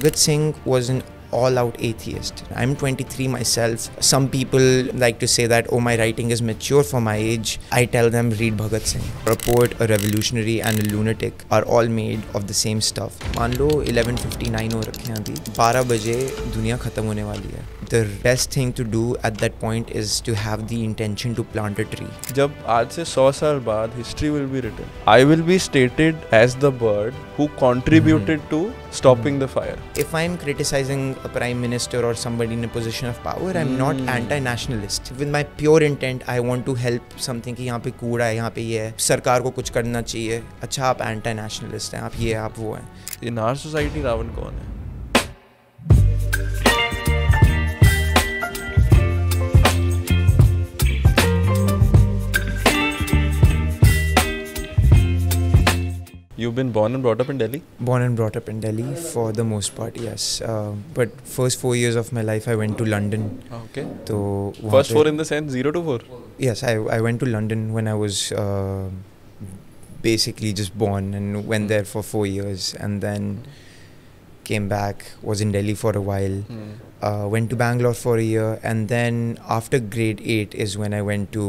Bhagat Singh was an all out atheist. I'm 23 myself. Some people like to say that, oh, my writing is mature for my age. I tell them, read Bhagat Singh. A poet, a revolutionary, and a lunatic are all made of the same stuff. Manlo 1159 or the The best thing to do at that point is to have the intention to plant a tree. Jab aaj se 100 saal baad, history will be written. I will be stated as the bird who contributed mm-hmm. to stopping the fire. If I'm criticizing a prime minister or somebody in a position of power, I'm mm. not anti-nationalist. With my pure intent, I want to help something कि यहाँ पे कूड़ा है यहाँ पे ये है सरकार को कुछ करना चाहिए अच्छा आप anti-nationalist हैं आप ये आप वो हैं In our society, Ravan कौन है You've been born and brought up in Delhi? Born and brought up in Delhi for the most part, yes. Uh, but first four years of my life, I went to London. Okay. So first four in the sense zero to four. Yes, I I went to London when I was uh, basically just born and went hmm. there for four years and then came back. Was in Delhi for a while. Hmm. Uh, went to Bangalore for a year, and then after grade eight is when I went to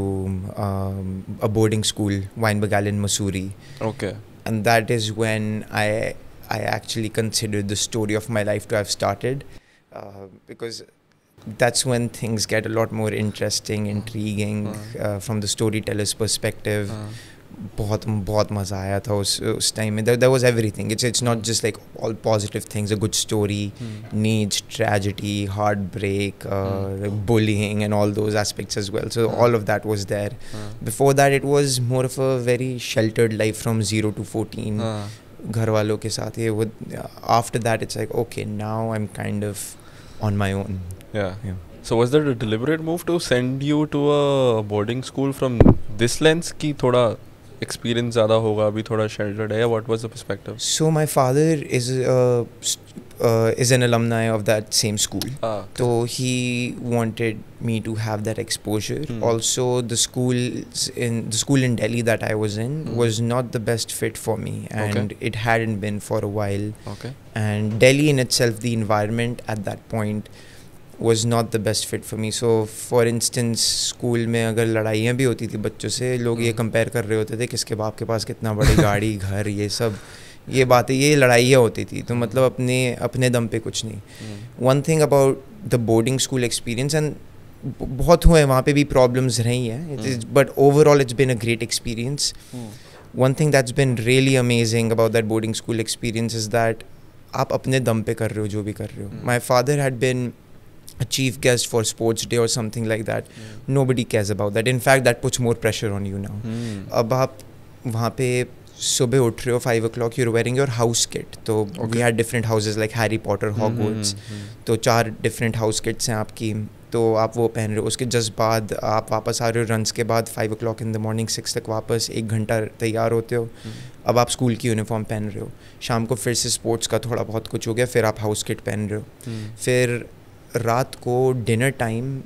um, a boarding school, Weinberg Allen, Missouri. Okay and that is when I I actually considered the story of my life to have started, uh, because that's when things get a lot more interesting, intriguing uh-huh. uh, from the storyteller's perspective. Uh-huh. बहुत बहुत मज़ा आया था उस उस time में that was everything it's it's not just like all positive things a good story needs tragedy heartbreak bullying and all those aspects as well so all of that was there before that it was more of a very sheltered life from zero to fourteen घर वालों के साथ ये वो after that it's like okay now I am kind of on my own So was that a deliberate move to send you to a boarding school from this lens? Ki thoda experience ज़्यादा होगा अभी थोड़ा sheltered है what was the perspective so my father is is an alumni of that same school तो he wanted me to have that exposure also the school in the school in Delhi that I was in was not the best fit for me and it had been for a while and Delhi in itself the environment at that point was not the best fit for me so for instance school में अगर लड़ाइयाँ भी होती थी बच्चों से लोग ये कंपेयर हम्म। कर रहे होते थे किसके बाप के पास कितना बड़ी गाड़ी घर ये सब ये बातें ये लड़ाइयाँ होती थी तो हम्म। मतलब अपने अपने दम पे कुछ नहीं one thing about the boarding school experience and बहुत हुए हैं वहाँ पे भी प्रॉब्लम्स रही हैं but overall it's been a great experience one thing that's been really amazing about that boarding school experience is that आप अपने दम पे कर रहे हो जो भी कर रहे हो my father had been a chief guest for sports day or something like that mm. nobody cares about that in fact that puts more pressure on you now mm. अब आप वहाँ पे सुबह उठ रहे हो five o'clock you wearing your house kit तो we had different houses like Harry Potter Hogwarts तो चार डिफरेंट हाउस किट्स हैं आपकी तो आप वो पहन रहे हो उसके जस्ट बाद आप वापस आ रहे हो रनस के बाद five o'clock in the morning six तक वापस एक घंटा तैयार होते हो hmm. अब आप स्कूल की यूनिफॉर्म पहन रहे हो शाम को फिर से स्पोर्ट्स का थोड़ा बहुत कुछ हो गया फिर आप हाउस किट पहन रहे हो hmm. फिर रात को dinner time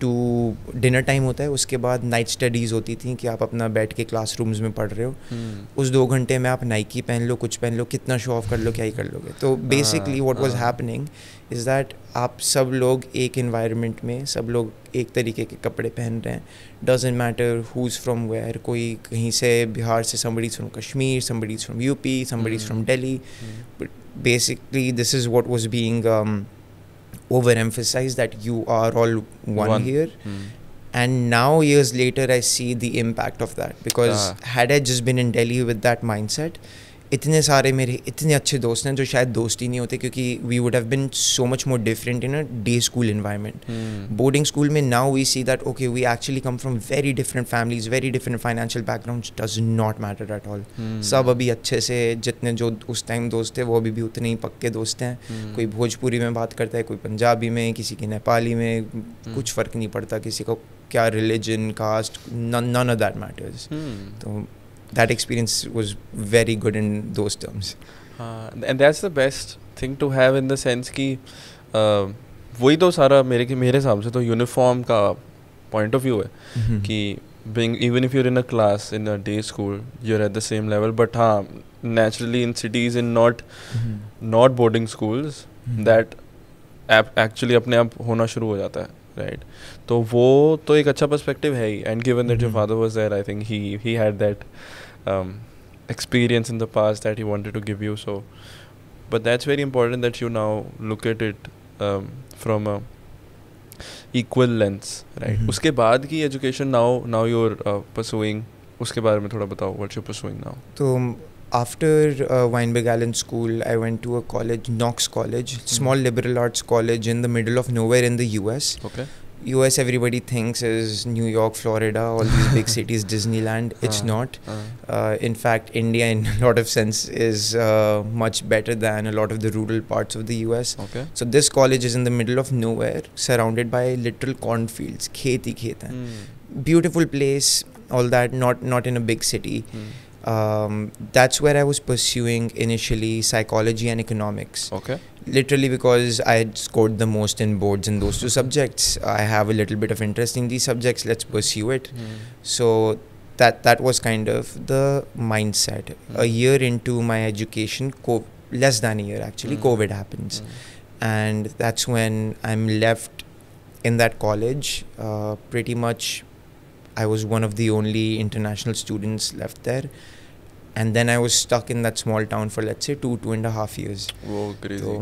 to dinner time होता है उसके बाद नाइट स्टडीज़ होती थी कि आप अपना बैठ के क्लासरूम्स में पढ़ रहे हो hmm. उस दो घंटे में आप नाइकी पहन लो कुछ पहन लो कितना शो ऑफ कर लो क्या ही कर लोगे तो basically what was happening is that आप सब लोग एक इन्वायरमेंट में सब लोग एक तरीके के कपड़े पहन रहे हैं doesn't matter who's from where कोई कहीं से बिहार से somebody's from Kashmir somebody's from UP somebody's from Delhi basically this is what was being overemphasize that you are all one, one. here. Mm. And now, years later, I see the impact of that because had I just been in Delhi with that mindset, इतने सारे मेरे इतने अच्छे दोस्त हैं जो शायद दोस्त ही नहीं होते क्योंकि we would have been so much more different in a day school environment boarding school में now we see that okay we actually come from very different families very different financial background does not matter at all सब अभी अच्छे से जितने जो उस time दोस्त थे वो अभी भी उतने ही पक्के दोस्त हैं hmm. कोई भोजपुरी में बात करता है कोई पंजाबी में किसी की नेपाली में hmm. कुछ फ़र्क नहीं पड़ता किसी को क्या religion caste none of that matters तो that experience was very good in those terms. Uh, and that's the best thing to have in the sense ki uh, wohi to sara mere ke mere hisab se to uniform ka point of view hai mm-hmm. ki being even if you're in a class in a day school you're at the same level but ha naturally in cities in not mm-hmm. not boarding schools mm-hmm. that actually apne aap hona shuru ho jata hai right तो वो तो एक अच्छा perspective है ही and given that your father was there I think he he had that experience in the past that he wanted to give you so but that's very important that you now look from a equal lens right उसके बाद की education now now your pursuing उसके बारे में थोड़ा बताओ what you pursuing now तो after Wynberg Allen school I went to a college Knox college small liberal arts college in the middle of nowhere in the U S okay US everybody thinks is New York, Florida, all these big cities, Disneyland. It's uh, not. Uh. uh, in fact, India, in a lot of sense, is uh, much better than a lot of the rural parts of the US. Okay. So this college is in the middle of nowhere, surrounded by literal cornfields, kheti khetan. Mm. Beautiful place, all that. Not not in a big city. Mm um, that's where I was pursuing initially psychology and economics. Okay. Literally because I had scored the most in boards in those two subjects. I have a little bit of interest in these subjects. Let's pursue it. Mm. So that that was kind of the mindset. Mm. A hmm. year into my education, co- less than a year actually, mm. COVID happens, hmm. and that's when I'm left in that college, uh, pretty much I was one of the only international students left there. And then I was stuck in that small town for let's say two two and half years तो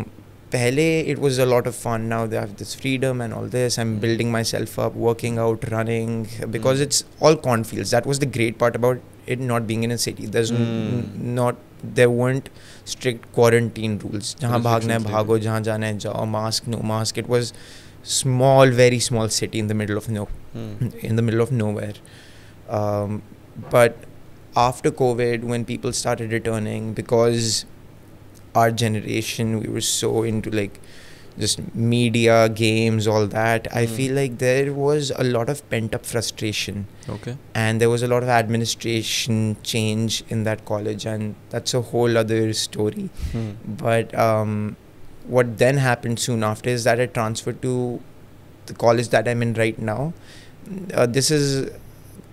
पहले it was a lot of fun now they have this freedom and all this I am building myself up working out running because it's all confined that was the great part about it not being in a city there's hmm. not there weren't strict quarantine rules jahan bhagna hai bhago jahan jana hai jao mask no mask it was small very small city in the middle of no hmm. in the middle of nowhere um, but after COVID when people started returning because our generation we were so into like just media games all that mm. i hmm. feel like there was a lot of pent up frustration okay and there was a lot of administration change in that college and that's a whole other story mm. but um, what then happened soon after is that i transferred to the college that i'm in right now uh, this is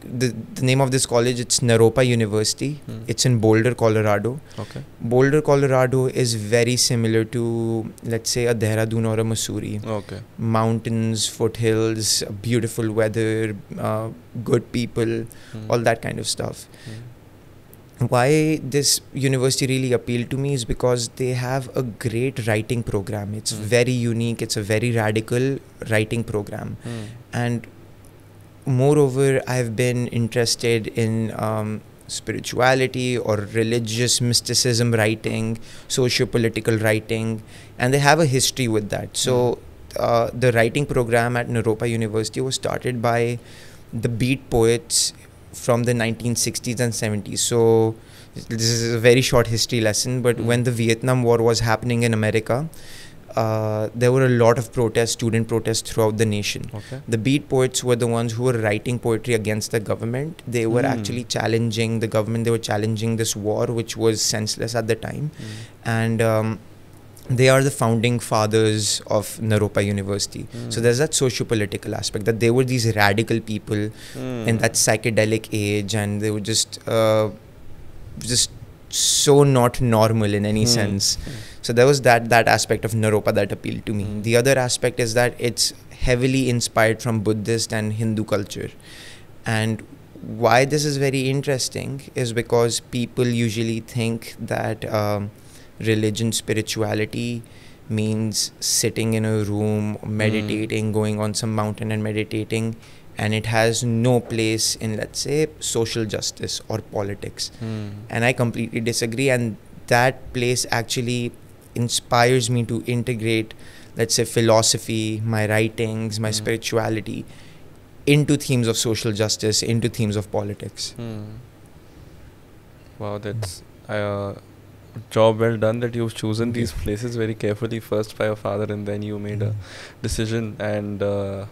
the, the name of this college it's Naropa University. Hmm. It's in Boulder, Colorado. Okay. Boulder, Colorado is very similar to let's say a Dehradun or a Missouri. Okay. Mountains, foothills, beautiful weather, uh, good people, hmm. all that kind of stuff. Hmm. Why this university really appealed to me is because they have a great writing program. It's very unique. It's a very radical writing program, and moreover, I've been interested in um, spirituality or religious mysticism writing, socio political writing, and they have a history with that. So, hmm. uh, the writing program at Naropa University was started by the beat poets from the 1960s and 70s. So, this is a very short history lesson, but hmm. when the Vietnam War was happening in America, uh, there were a lot of protests, student protests throughout the nation. Okay. The beat poets were the ones who were writing poetry against the government. They were mm. actually challenging the government. They were challenging this war, which was senseless at the time. Mm. And um, they are the founding fathers of Naropa University. Mm. So there's that socio-political aspect that they were these radical people hmm. in that psychedelic age, and they were just uh, just so not normal in any mm. sense. Mm. So there was that that aspect of Naropa that appealed to me. Mm. The other aspect is that it's heavily inspired from Buddhist and Hindu culture. And why this is very interesting is because people usually think that um, religion, spirituality means sitting in a room, hmm. meditating, going on some mountain and meditating and it has no place in let's say social justice or politics mm. and i completely disagree and that place actually inspires me to integrate let's say philosophy my writings my mm. spirituality into themes of social justice into themes of politics mm. wow that's uh, job well done that you've chosen these places very carefully first by your father and then you made a hmm. decision and uh,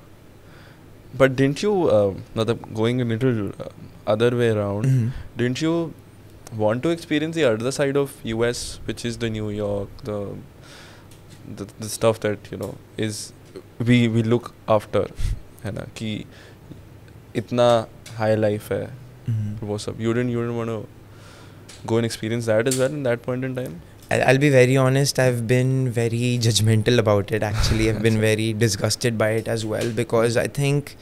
but didn't you, uh, going a little uh, other way around, mm-hmm. didn't you want to experience the other side of US, which is the New York, the the, the stuff that you know is we we look after, है ना कि itna high life hai, mm mm-hmm. वो सब. You didn't you didn't want to go and experience that as well in that point in time. I'll be very honest, I've been very judgmental about it actually. I've been very disgusted by it as well because I think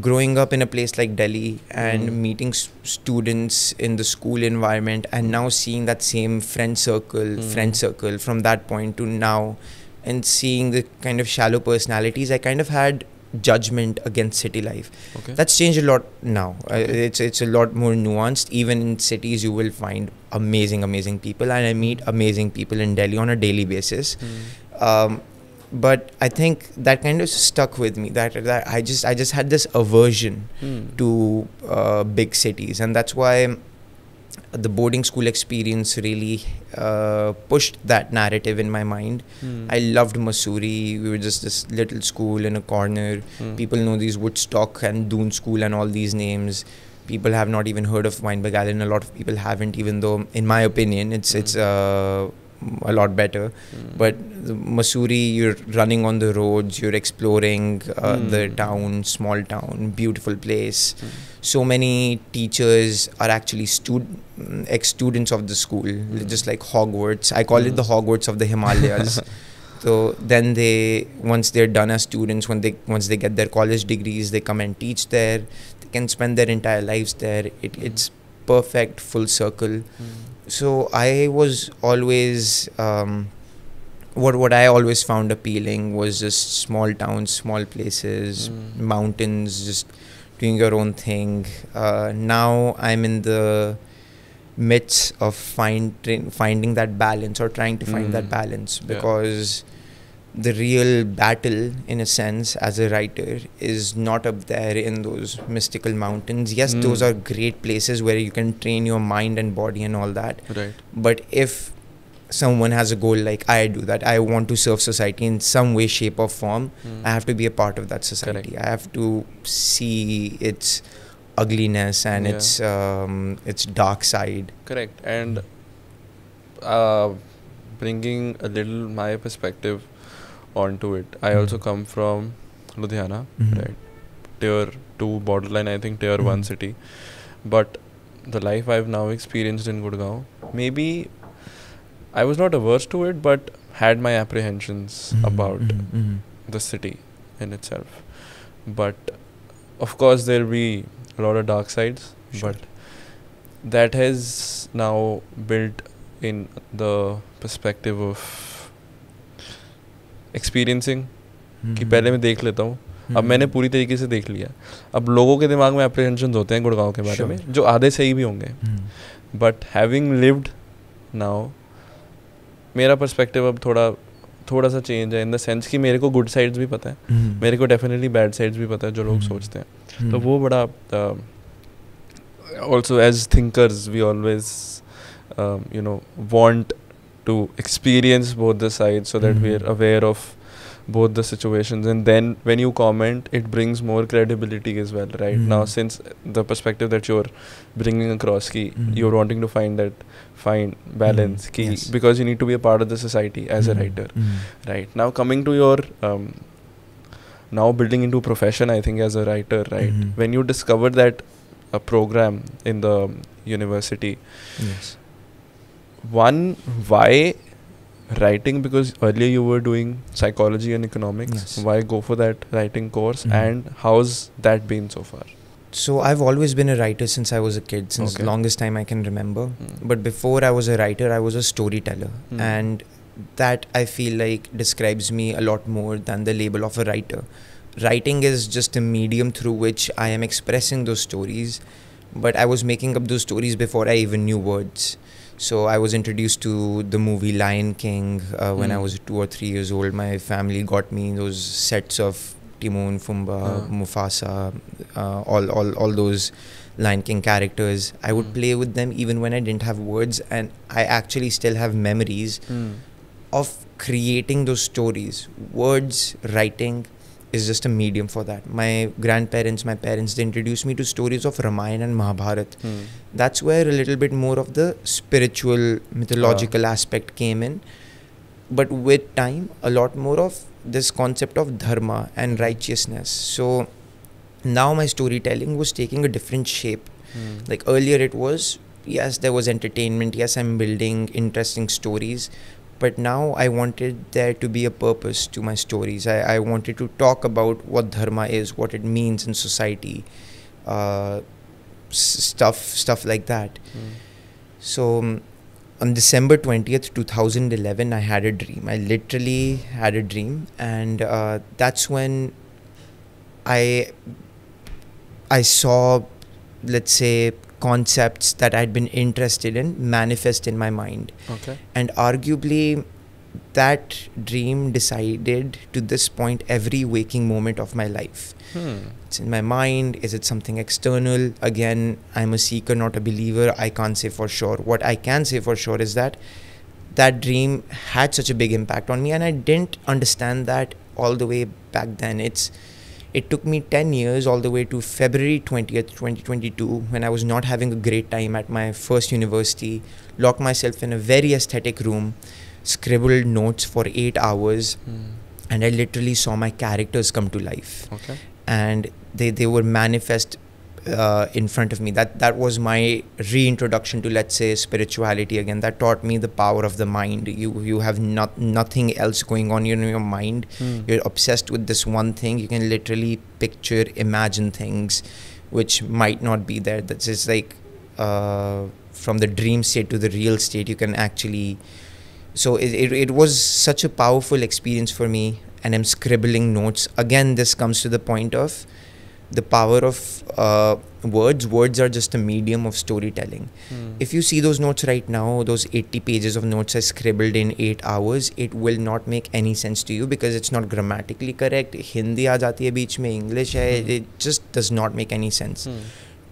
growing up in a place like Delhi and mm. meeting students in the school environment and now seeing that same friend circle, mm. friend circle from that point to now and seeing the kind of shallow personalities I kind of had judgment against city life. Okay. That's changed a lot now. Uh, okay. Uh, it's it's a lot more nuanced. Even in cities, you will find amazing, amazing people, and I meet amazing people in Delhi on a daily basis. Mm. Um, but I think that kind of stuck with me. That that I just I just had this aversion mm. to uh, big cities, and that's why the boarding school experience really uh, pushed that narrative in my mind. Mm. I loved Masuri. We were just this little school in a corner. Mm. People know these Woodstock and Dune School and all these names. People have not even heard of Weinberg Island. A lot of people haven't, even though, in my opinion, it's mm. it's uh, a lot better. Mm. But Masuri, you're running on the roads, you're exploring uh, mm. the town, small town, beautiful place. Mm. So many teachers are actually stud mm, ex students of the school, hmm. just like Hogwarts. I call it the hmm. Hogwarts of the Himalayas. so then they once they're done as students when they once they get their college degrees they come and teach there they can spend their entire lives there it, hmm. it's perfect full circle mm so I was always um, what what I always found appealing was just small towns, small places, mm. mountains, just doing your own thing. Uh, now I'm in the midst of find, finding that balance or trying to find mm. that hmm. balance because. Yeah the real battle, in a sense, as a writer, is not up there in those mystical mountains. Yes, mm. those are great places where you can train your mind and body and all that. Right. But if someone has a goal like I do that I want to serve society in some way, shape, or form, mm. I have to be a part of that society. Correct. I have to see its ugliness and yeah. its um, its dark side. Correct. And uh, bringing a little my perspective onto it. I mm also hmm. come from Ludhiana, mm-hmm. right? Tier 2 borderline, I think, tier mm-hmm. 1 city. But the life I've now experienced in Gurgaon, maybe I was not averse to it, but had my apprehensions hmm. about hmm. the city in itself. But of course, there'll be a lot of dark sides, sure. but that has now built in the perspective of experiencing कि हम्म। पहले मैं देख लेता हूँ अब हम्म। मैंने पूरी तरीके से देख लिया अब लोगों के दिमाग में अप्रिहेंशन होते हैं गुड़गांव के बारे में जो आधे सही भी होंगे बट हैविंग लिव्ड नाउ मेरा पर्सपेक्टिव अब थोड़ा थोड़ा सा चेंज है इन द सेंस कि मेरे को गुड साइड्स भी पता है हम्म। मेरे को डेफिनेटली बैड साइड्स भी पता है जो लोग सोचते हैं तो वो बड़ा also as thinkers we always you know want to experience both the sides so that mm -hmm. we're aware of both the situations and then when you comment it brings more credibility as well right mm. now since the perspective that you're bringing across key mm. Mm-hmm. you're wanting to find that fine balance mm. Mm-hmm. key yes. because you need to be a part of the society as a writer right now coming to your um, now building into profession i think as a writer right -hmm. when you discovered that a uh, program in the university yes one why writing because earlier you were doing psychology and economics yes. why go for that writing course mm-hmm. and how's that been so far so i've always been a writer since i was a kid since okay. longest time i can remember mm. but before i was a writer i was a storyteller mm. and that i feel like describes me a lot more than the label of a writer writing is just a medium through which i am expressing those stories but i was making up those stories before i even knew words so I was introduced to the movie Lion King uh, when mm. I hmm. was two or three years old. My family got me those sets of Timon, Pumbaa, uh. Mufasa, uh, all, all, all those Lion King characters. I would mm. play with them even when I didn't have words, and I actually still have memories mm. of creating those stories. Words, writing, is just a medium for that. My grandparents, my parents, they introduced me to stories of Ramayana and Mahabharata. Hmm. That's where a little bit more of the spiritual, mythological aspect came in. But with time, a lot more of this concept of dharma and hmm. righteousness. So now my storytelling was taking a different shape. Hmm. Like earlier, it was yes, there was entertainment, yes, I'm building interesting stories, but now I wanted there to be a purpose to my stories. I, I wanted to talk about what dharma is, what it means in society, uh, stuff stuff like that. Mm. So um, on December twentieth, two thousand eleven, I had a dream. I literally had a dream, and uh, that's when I I saw, let's say, concepts that I'd been interested in manifest in my mind. Okay. And arguably, that dream decided to this point every waking moment of my life. Hmm. It's in my mind. Is it something external? Again, I'm a seeker, not a believer. I can't say for sure. What I can say for sure is that that dream had such a big impact on me, and I didn't understand that all the way back then. It's it took me 10 years all the way to February 20th, 2022, when I was not having a great time at my first university, locked myself in a very aesthetic room, scribbled notes for eight hours, mm. and I literally saw my characters come to life. Okay. And they, they were manifest uh, in front of me. That that was my reintroduction to let's say spirituality again. That taught me the power of the mind. You you have not nothing else going on in your mind. Mm. You're obsessed with this one thing. You can literally picture, imagine things, which might not be there. That's just like uh, from the dream state to the real state. You can actually. So it, it, it was such a powerful experience for me, and I'm scribbling notes. Again, this comes to the point of the power of uh, words words are just a medium of storytelling mm. if you see those notes right now those 80 pages of notes are scribbled in 8 hours it will not make any sense to you because it's not grammatically correct hindi aa jati hai beech mein english hai mm. it just does not make any sense mm.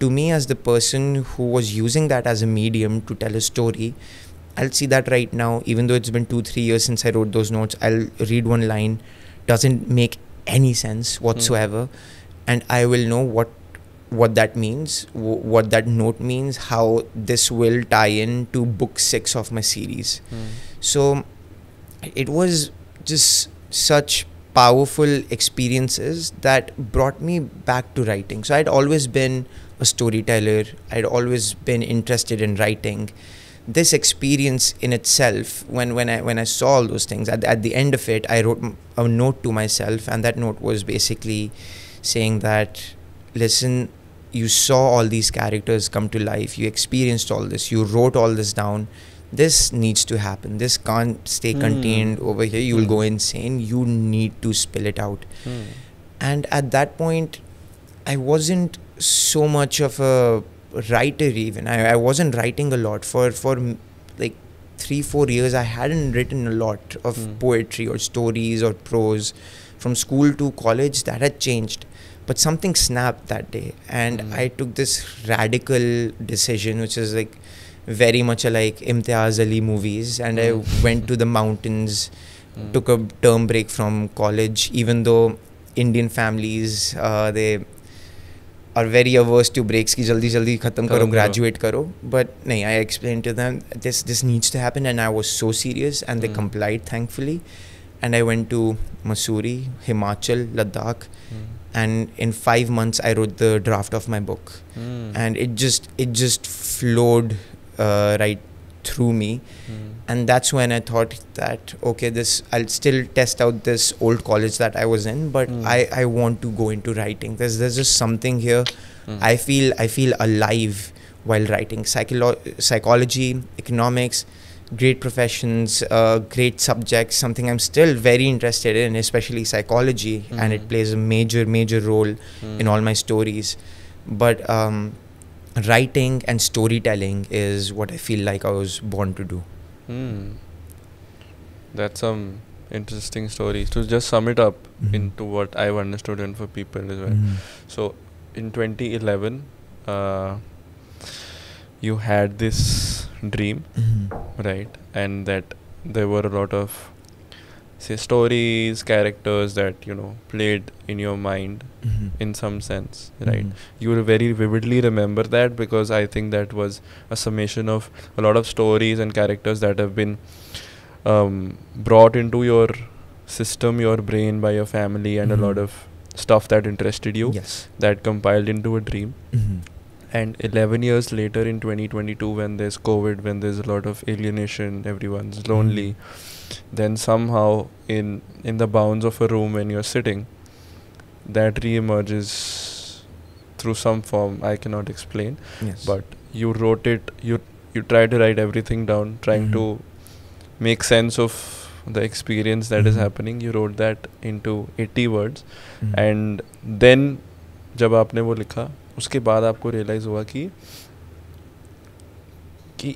to me as the person who was using that as a medium to tell a story i'll see that right now even though it's been 2 3 years since i wrote those notes i'll read one line doesn't make any sense hmm. whatsoever mm and I will know what what that means, w- what that note means, how this will tie in to book six of my series. Mm. So it was just such powerful experiences that brought me back to writing. So I'd always been a storyteller, I'd always been interested in writing. This experience in itself, when, when I when I saw all those things, at, at the end of it, I wrote a note to myself, and that note was basically, saying that, listen, you saw all these characters come to life, you experienced all this, you wrote all this down. This needs to happen. This can't stay mm. contained over here. You'll mm. go insane. You need to spill it out. Mm. And at that point, I wasn't so much of a writer even I, I wasn't writing a lot for for like three four years i hadn't written a lot of mm. poetry or stories or prose from school to college that had changed but something snapped that day and mm. i took this radical decision which is like very much like imtiaz ali movies and mm. i went to the mountains mm. took a term break from college even though indian families uh, they are very averse to breaks ki jaldi jaldi khatam karo graduate karo but nahi i explained to them this this needs to happen and i was so serious and they mm. complied thankfully and i went to masuri Himachal, Ladakh, mm and in five months I wrote the draft of my book, mm. and it just it just flowed uh, right through me, mm. and that's when I thought that okay, this I'll still test out this old college that I was in, but mm. I I want to go into writing. There's there's just something here. Hmm. I feel I feel alive while writing psycholo- psychology, economics great professions, uh, great subjects, something I'm still very interested in, especially psychology, mm. and it mm. plays a major, major role mm. in all my stories. But um, writing and storytelling is what I feel like I was born to do. Mm. That's some interesting stories. To just sum it up -hmm. into what I've understood and for people as well. -hmm. So, in 2011, uh, you had this dream, mm-hmm. right? And that there were a lot of say stories, characters that you know played in your mind mm-hmm. in some sense, right? Mm-hmm. You will very vividly remember that because I think that was a summation of a lot of stories and characters that have been um, brought into your system, your brain by your family, and a lot mm-hmm. of stuff that interested you yes. that compiled into a dream mm-hmm and 11 years later in 2022 when there's covid when there's a lot of alienation everyone's lonely mm. then somehow in in the bounds of a room when you're sitting that reemerges through some form i cannot explain yes. but you wrote it you you try to write everything down trying mm-hmm. to make sense of the experience that mm-hmm. is happening you wrote that into 80 words mm-hmm. and then जब आपने वो लिखा उसके बाद आपको realise हुआ कि कि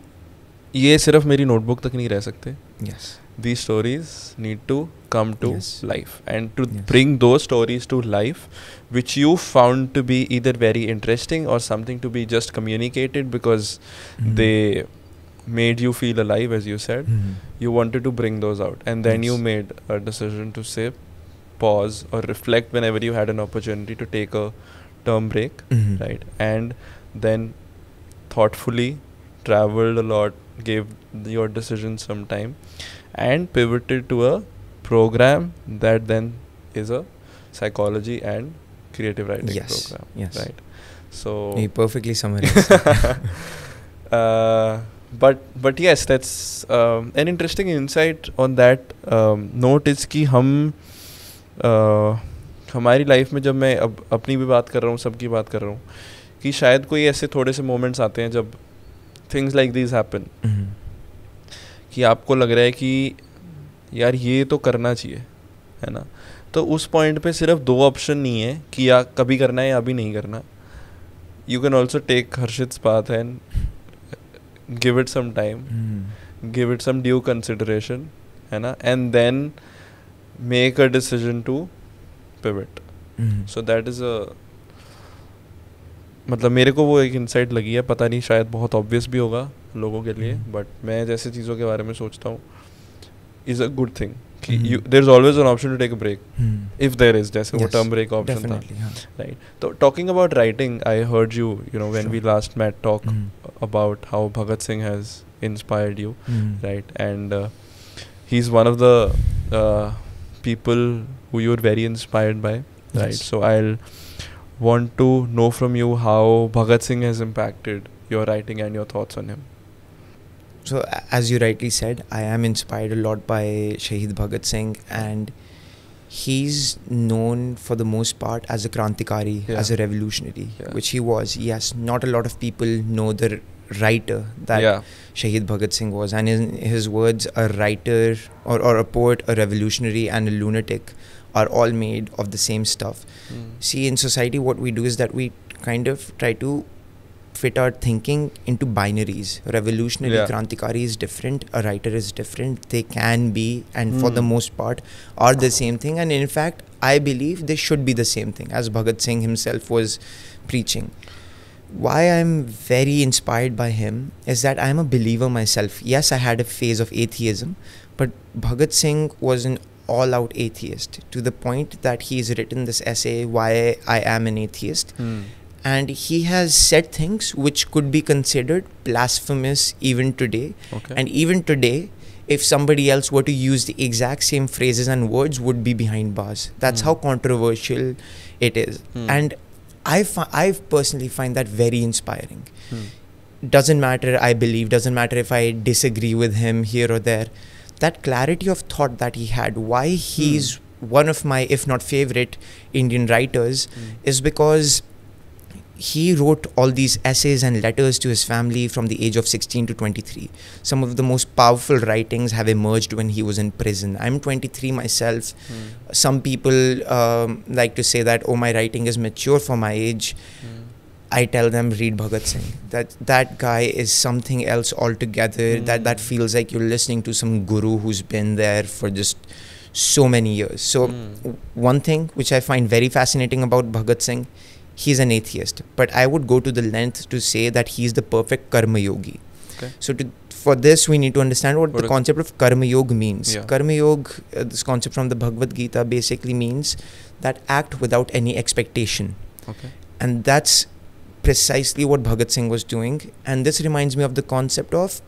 ये सिर्फ मेरी नोटबुक तक नहीं रह सकते yes the stories need to come to life and to bring those stories to life which you found to be either very interesting or something to be just communicated because they made you feel alive as you said mm-hmm. you wanted to bring those out and then yes. you made a decision to say pause or reflect whenever you had an opportunity to take a term break, mm-hmm. right? And then thoughtfully traveled a lot, gave your decision some time, and pivoted to a program that then is a psychology and creative writing yes. program. Yes. Right. So he perfectly summarized. uh, but but yes, that's um, an interesting insight on that um, note. Is कि हम हमारी life में जब मैं अब अपनी भी बात कर रहा हूँ सबकी बात कर रहा हूँ कि शायद कोई ऐसे थोड़े से मोमेंट्स आते हैं जब थिंग्स लाइक दिस हैपन कि आपको लग रहा है कि यार ये तो करना चाहिए है ना तो उस पॉइंट पे सिर्फ दो ऑप्शन नहीं है कि या कभी करना है या अभी नहीं करना यू कैन ऑल्सो टेक हर्षित बात and give it some time give it some due consideration है ना and then make a decision to pivot so that is a मतलब मेरे को वो एक इंसाइट लगी है पता नहीं शायद बहुत ऑब्वियस भी होगा लोगों के लिए बट hmm. मैं जैसे चीज़ों के बारे में सोचता हूँ इज़ अ गुड थिंग कि there is always an option to take break if there is जैसे वो टर्म ब्रेक ऑप्शन था राइट हाँ. तो talking about writing I heard you you know when we last met talk about how Bhagat Singh has inspired you right and he is one of the people who you're very inspired by. Yes. Right. So I'll want to know from you how Bhagat Singh has impacted your writing and your thoughts on him. So, as you rightly said, I am inspired a lot by Shahid Bhagat Singh, and he's known for the most part as a Krantikari, yeah. as a revolutionary, yeah. which he was. Yes, not a lot of people know the writer that yeah. Shahid Bhagat Singh was, and in his words, a writer or, or a poet, a revolutionary, and a lunatic are all made of the same stuff. Mm. See, in society, what we do is that we kind of try to fit our thinking into binaries. Revolutionary yeah. Krantikari is different, a writer is different, they can be, and mm. for the hmm. most part, are the same thing. And in fact, I believe they should be the same thing, as Bhagat Singh himself was preaching. Why I'm very inspired by him is that I'm a believer myself. Yes, I had a phase of atheism, but Bhagat Singh was an all out atheist to the point that he's written this essay, Why I Am an Atheist. Mm. And he has said things which could be considered blasphemous even today. Okay. And even today, if somebody else were to use the exact same phrases and words, would be behind bars. That's mm. how controversial it is. Mm. And I, I personally find that very inspiring. Hmm. Doesn't matter, I believe, doesn't matter if I disagree with him here or there that clarity of thought that he had, why he's mm. one of my, if not favorite, Indian writers, mm. is because he wrote all these essays and letters to his family from the age of 16 to 23. Some of the most powerful writings have emerged when he was in prison. I'm 23 myself. Mm. Some people um, like to say that, oh, my writing is mature for my age. I tell them read Bhagat Singh. That that guy is something else altogether. Mm. That that feels like you're listening to some guru who's been there for just so many years. So mm. one thing which I find very fascinating about Bhagat Singh, he's an atheist, but I would go to the length to say that he's the perfect karma yogi. Okay. So to, for this we need to understand what, what the concept of karma yoga means. Yeah. Karma yoga, uh, this concept from the Bhagavad Gita basically means that act without any expectation. Okay. And that's precisely what Bhagat Singh was doing. And this reminds me of the concept of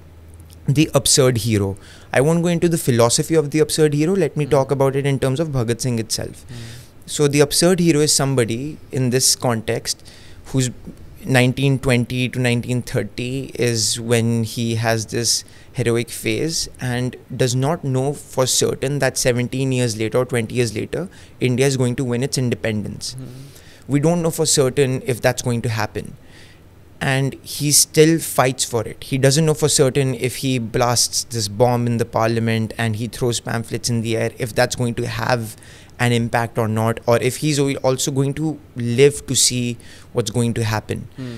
the absurd hero. I won't go into the philosophy of the absurd hero. Let me mm. talk about it in terms of Bhagat Singh itself. Mm. So, the absurd hero is somebody in this context who's 1920 to 1930 is when he has this heroic phase and does not know for certain that 17 years later or 20 years later, India is going to win its independence. Mm we don't know for certain if that's going to happen. And he still fights for it. He doesn't know for certain if he blasts this bomb in the parliament and he throws pamphlets in the air, if that's going to have an impact or not, or if he's also going to live to see what's going to happen. Mm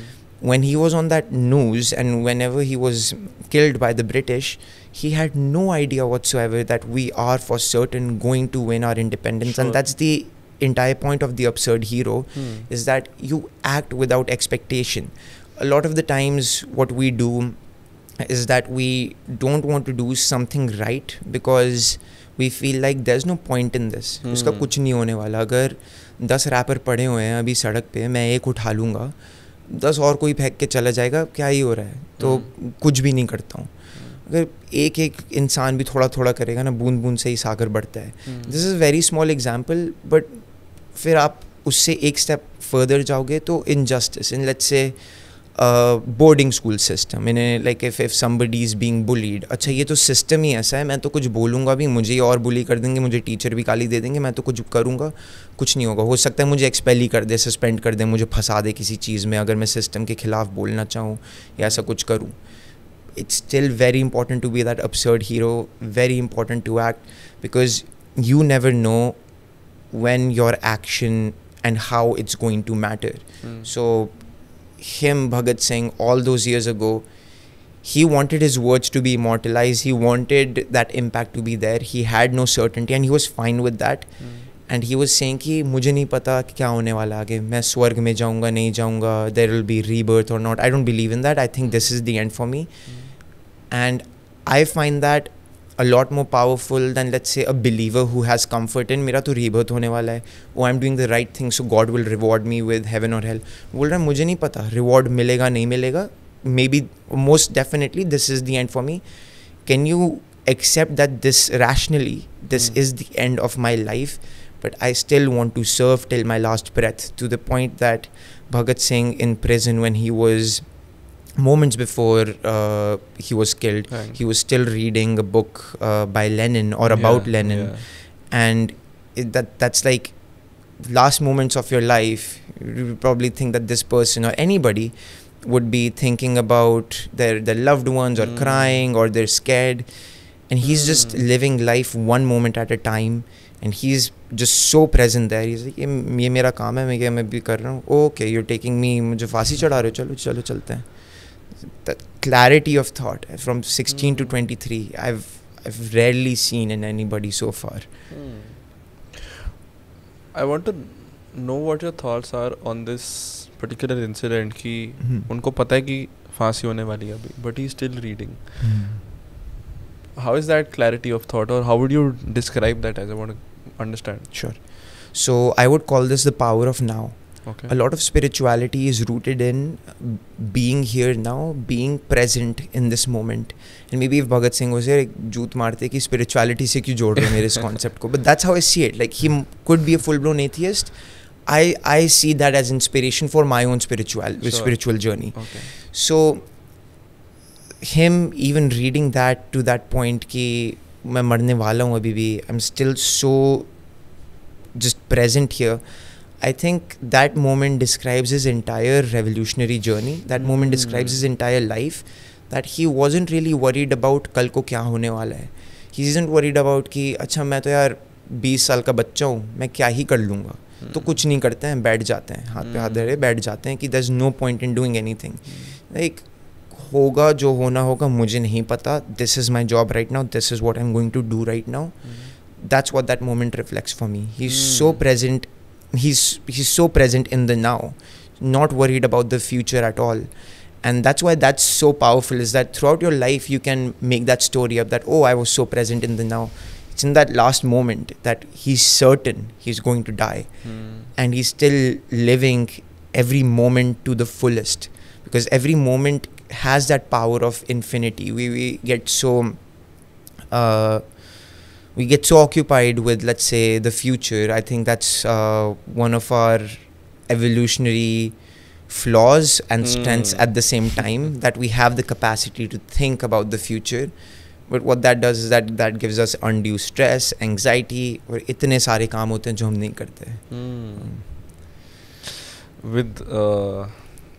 when he was on that news and whenever he was killed by the British, he had no idea whatsoever that we are for certain going to win our independence. Sure. And that's the entire point of the absurd hero hmm. is that you act without expectation. A lot of the times, what we do is that we don't want to do something right because we feel like there is no point in this उसका कुछ नहीं होने वाला अगर दस wrapper पड़े हुए हैं अभी सड़क पे मैं एक उठा लूँगा दस और कोई फेंक के चला जाएगा क्या ही हो रहा है तो hmm. कुछ भी नहीं करता हूँ hmm. अगर एक एक इंसान भी थोड़ा थोड़ा करेगा ना बूंद बूंद से ही सागर बढ़ता है this is very small example but फिर आप उससे एक स्टेप फर्दर जाओगे तो injustice in let's say boarding school system in like if if somebody is being bullied अच्छा ये तो सिस्टम ही ऐसा है मैं तो कुछ बोलूँगा भी मुझे और बुली कर देंगे मुझे टीचर भी गाली दे देंगे मैं तो कुछ करूँगा कुछ नहीं होगा हो सकता है मुझे एक्सपेल ही कर दे सस्पेंड कर दे मुझे फंसा दे किसी चीज़ में अगर मैं सिस्टम के ख़िलाफ़ बोलना चाहूँ या ऐसा कुछ करूँ it's still very important to be that absurd hero very important to act because you never know when your action and how it's going to matter. Mm. So, him, Bhagat Singh, all those years ago, he wanted his words to be immortalized. He wanted that impact to be there. He had no certainty and he was fine with that. Mm. he was saying, saying कि मुझे नहीं पता कि क्या होने वाला आगे मैं स्वर्ग में जाऊँगा नहीं जाऊँगा there will be rebirth or not I don't believe in that I think this is the end for me And I find that a lot more powerful than let's say a believer who has comfort in mera to rebirth hone wala hai oh i'm doing the right thing so god will reward me with heaven or hell bol raha mujhe nahi pata reward milega nahi milega maybe most definitely this is the end for me can you accept that this rationally this hmm. is the end of my life but i still want to serve till my last breath to the point that bhagat singh in prison when he was moments before uh, he was killed, he was still reading a book uh, by Lenin or about yeah, Lenin, yeah. and it, that that's like last moments of your life. You probably think that this person or anybody would be thinking about their their loved ones or mm. crying or they're scared, and he's mm. just living life one moment at a time. And he's just so present there. He's like, ये मेरा काम है मैं ये मैं भी कर रहा हूँ. Okay, you're taking me मुझे फांसी चढ़ा रहे हो चलो चलो चलते हैं the clarity of thought from 16 mm. to hmm. 23 i've i've rarely seen in anybody so far mm. i want to know what your thoughts are on this particular incident ki mm. unko pata hai ki फांसी होने वाली है अभी but he still reading how is that clarity of thought और how would you describe that as I want to understand sure so I would call this the power of now Okay. A lot of spirituality is rooted in being here now, being present in this moment. And maybe if Bhagat Singh was here, एक marte ki spirituality se क्यों jod rahe हो मेरे concept ko But that's how I see it. Like he could be a full blown atheist. I I see that as inspiration for my own spiritual sure. spiritual journey. Okay. So him even reading that to that point ki मैं मरने वाला हूँ अभी भी. I am still so just present here I think that moment describes his entire revolutionary journey. That mm. moment hmm. describes his entire life. That he wasn't really worried about कल को क्या होने वाला है. He isn't worried about कि अच्छा मैं तो यार 20 साल का बच्चा हूँ मैं क्या ही कर लूँगा. Mm. तो कुछ नहीं करते हैं बैठ जाते हैं हाथ mm. पे हाथ hmm. धरे बैठ जाते हैं कि there is no point in doing anything like होगा जो होना होगा मुझे नहीं पता this is my job right now this is what I am going to do right now that's what that moment reflects for me he is so present he's he's so present in the now, not worried about the future at all. And that's why that's so powerful is that throughout your life you can make that story up that oh I was so present in the now. It's in that last moment that he's certain he's going to die, mm. and he's still living every moment to the fullest because every moment has that power of infinity. We we get so uh, we get so occupied with let's say the future i think that's uh, one of our evolutionary flaws and hmm. strengths mm. at the same time that we have the capacity to think about the future but what that does is that that gives us undue stress anxiety or इतने सारे काम होते हैं जो हम नहीं करते hmm. Hmm. with uh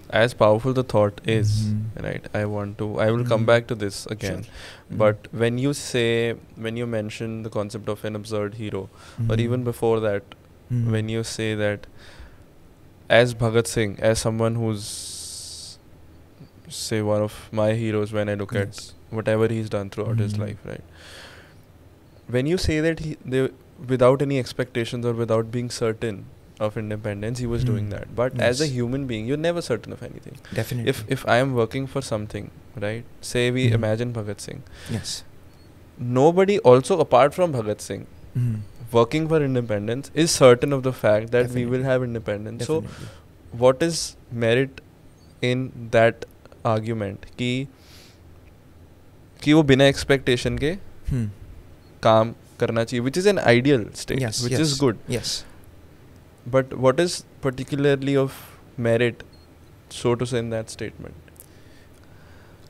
as powerful the thought is mm-hmm. right i want to i will mm-hmm. come back to this again sure. Mm-hmm. but mm-hmm. when you say when you mention the concept of an absurd hero or even mm-hmm. before that mm-hmm. when you say that as bhagat singh as someone who's say one of my heroes when i look yes. at whatever he's done throughout his life right when you say that he, they without any expectations or without being certain of independence he was mm. doing that but yes. as a human being you're never certain of anything definitely if if i am working for something right say we mm. imagine bhagat singh yes nobody also apart from bhagat singh mm. working for independence is certain of the fact that definitely. we will have independence definitely. so what is merit in that argument ki कि वो बिना expectation के काम करना चाहिए which is an ideal state which is good. Yes. But what is particularly of merit, so to say, in that statement?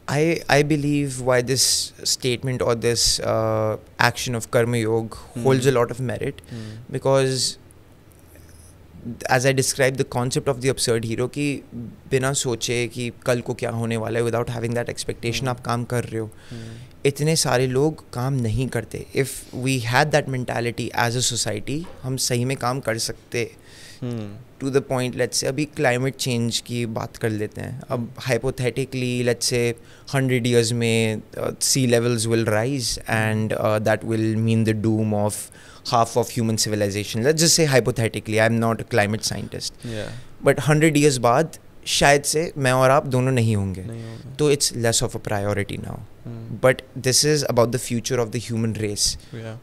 I, I believe why this statement or this uh, action of karma yoga mm. holds a lot of merit mm. because as I described the concept of the absurd hero कि बिना सोचे कि कल को क्या होने वाला है without having that expectation mm. आप काम कर रहे हो इतने सारे लोग काम नहीं करते if we had that mentality as a society हम सही में काम कर सकते to the point let's say अभी क्लाइमेट चेंज की बात कर लेते हैं अब hypothetically let's say hundred years में sea levels will rise and that will mean the doom of half of human civilisation let's just say hypothetically I am not a climate scientist but hundred years बाद शायद से मैं और आप दोनों नहीं होंगे, तो it's less of a priority now but this is about the future of the human race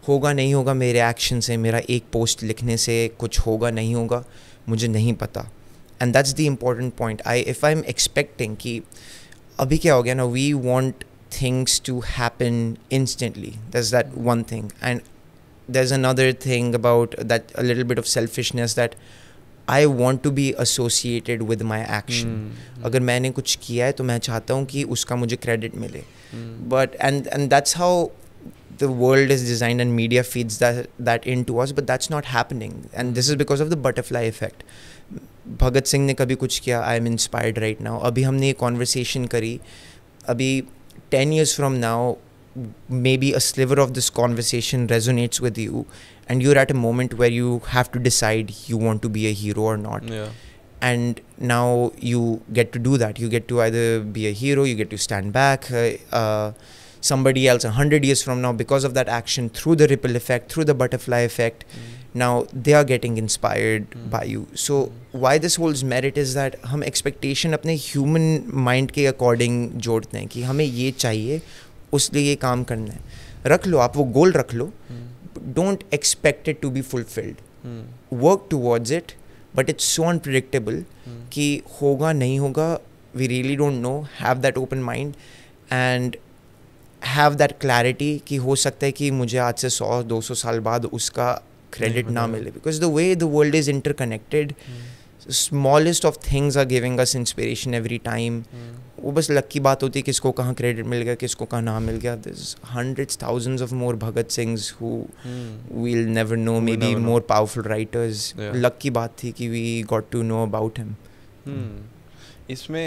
होगा नहीं होगा मेरे एक्शन से मेरा एक पोस्ट लिखने से कुछ होगा नहीं होगा मुझे नहीं पता and that's the important point I if I am expecting कि अभी क्या हो गया ना we want things to happen instantly this that one thing and there's is another thing about that little bit of selfishness that I want to be associated with my action अगर मैंने कुछ किया है तो मैं चाहता हूँ कि उसका मुझे क्रेडिट मिले but and and that's how the world is design and media feeds that into us but that's not happening and this is because of the butterfly effect Bhagat Singh ने कभी कुछ किया I am inspired right now अभी हमने ये conversation करी अभी ten years from now maybe a sliver of this conversation resonates with you and you're at a moment where you have to decide you want to be a hero or not yeah. and now you get to do that you get to either be a hero you get to stand back uh, uh, somebody else 100 years from now because of that action through the ripple effect through the butterfly effect mm. now they are getting inspired mm. by you so mm. why this holds merit is that hum expectation apne human mind ke according jodte hain ki hame ye chahiye उस लिए काम करना है रख लो आप वो goal रख लो don't expect it to be fulfilled work towards it but it's so unpredictable कि होगा नहीं होगा we really don't know have that open mind and have that clarity कि हो सकता है कि मुझे आज से सौ दो सौ साल बाद उसका क्रेडिट ना मिले because the way the world is interconnected smallest of things are giving us inspiration every time वो बस लक की बात होती है किसको कहाँ क्रेडिट मिल गया किसको कहाँ नाम मिल गया this hundreds thousand of more Bhagat Singhs who will never know may be more powerful writers luck की बात थी कि we got to know about him इसमें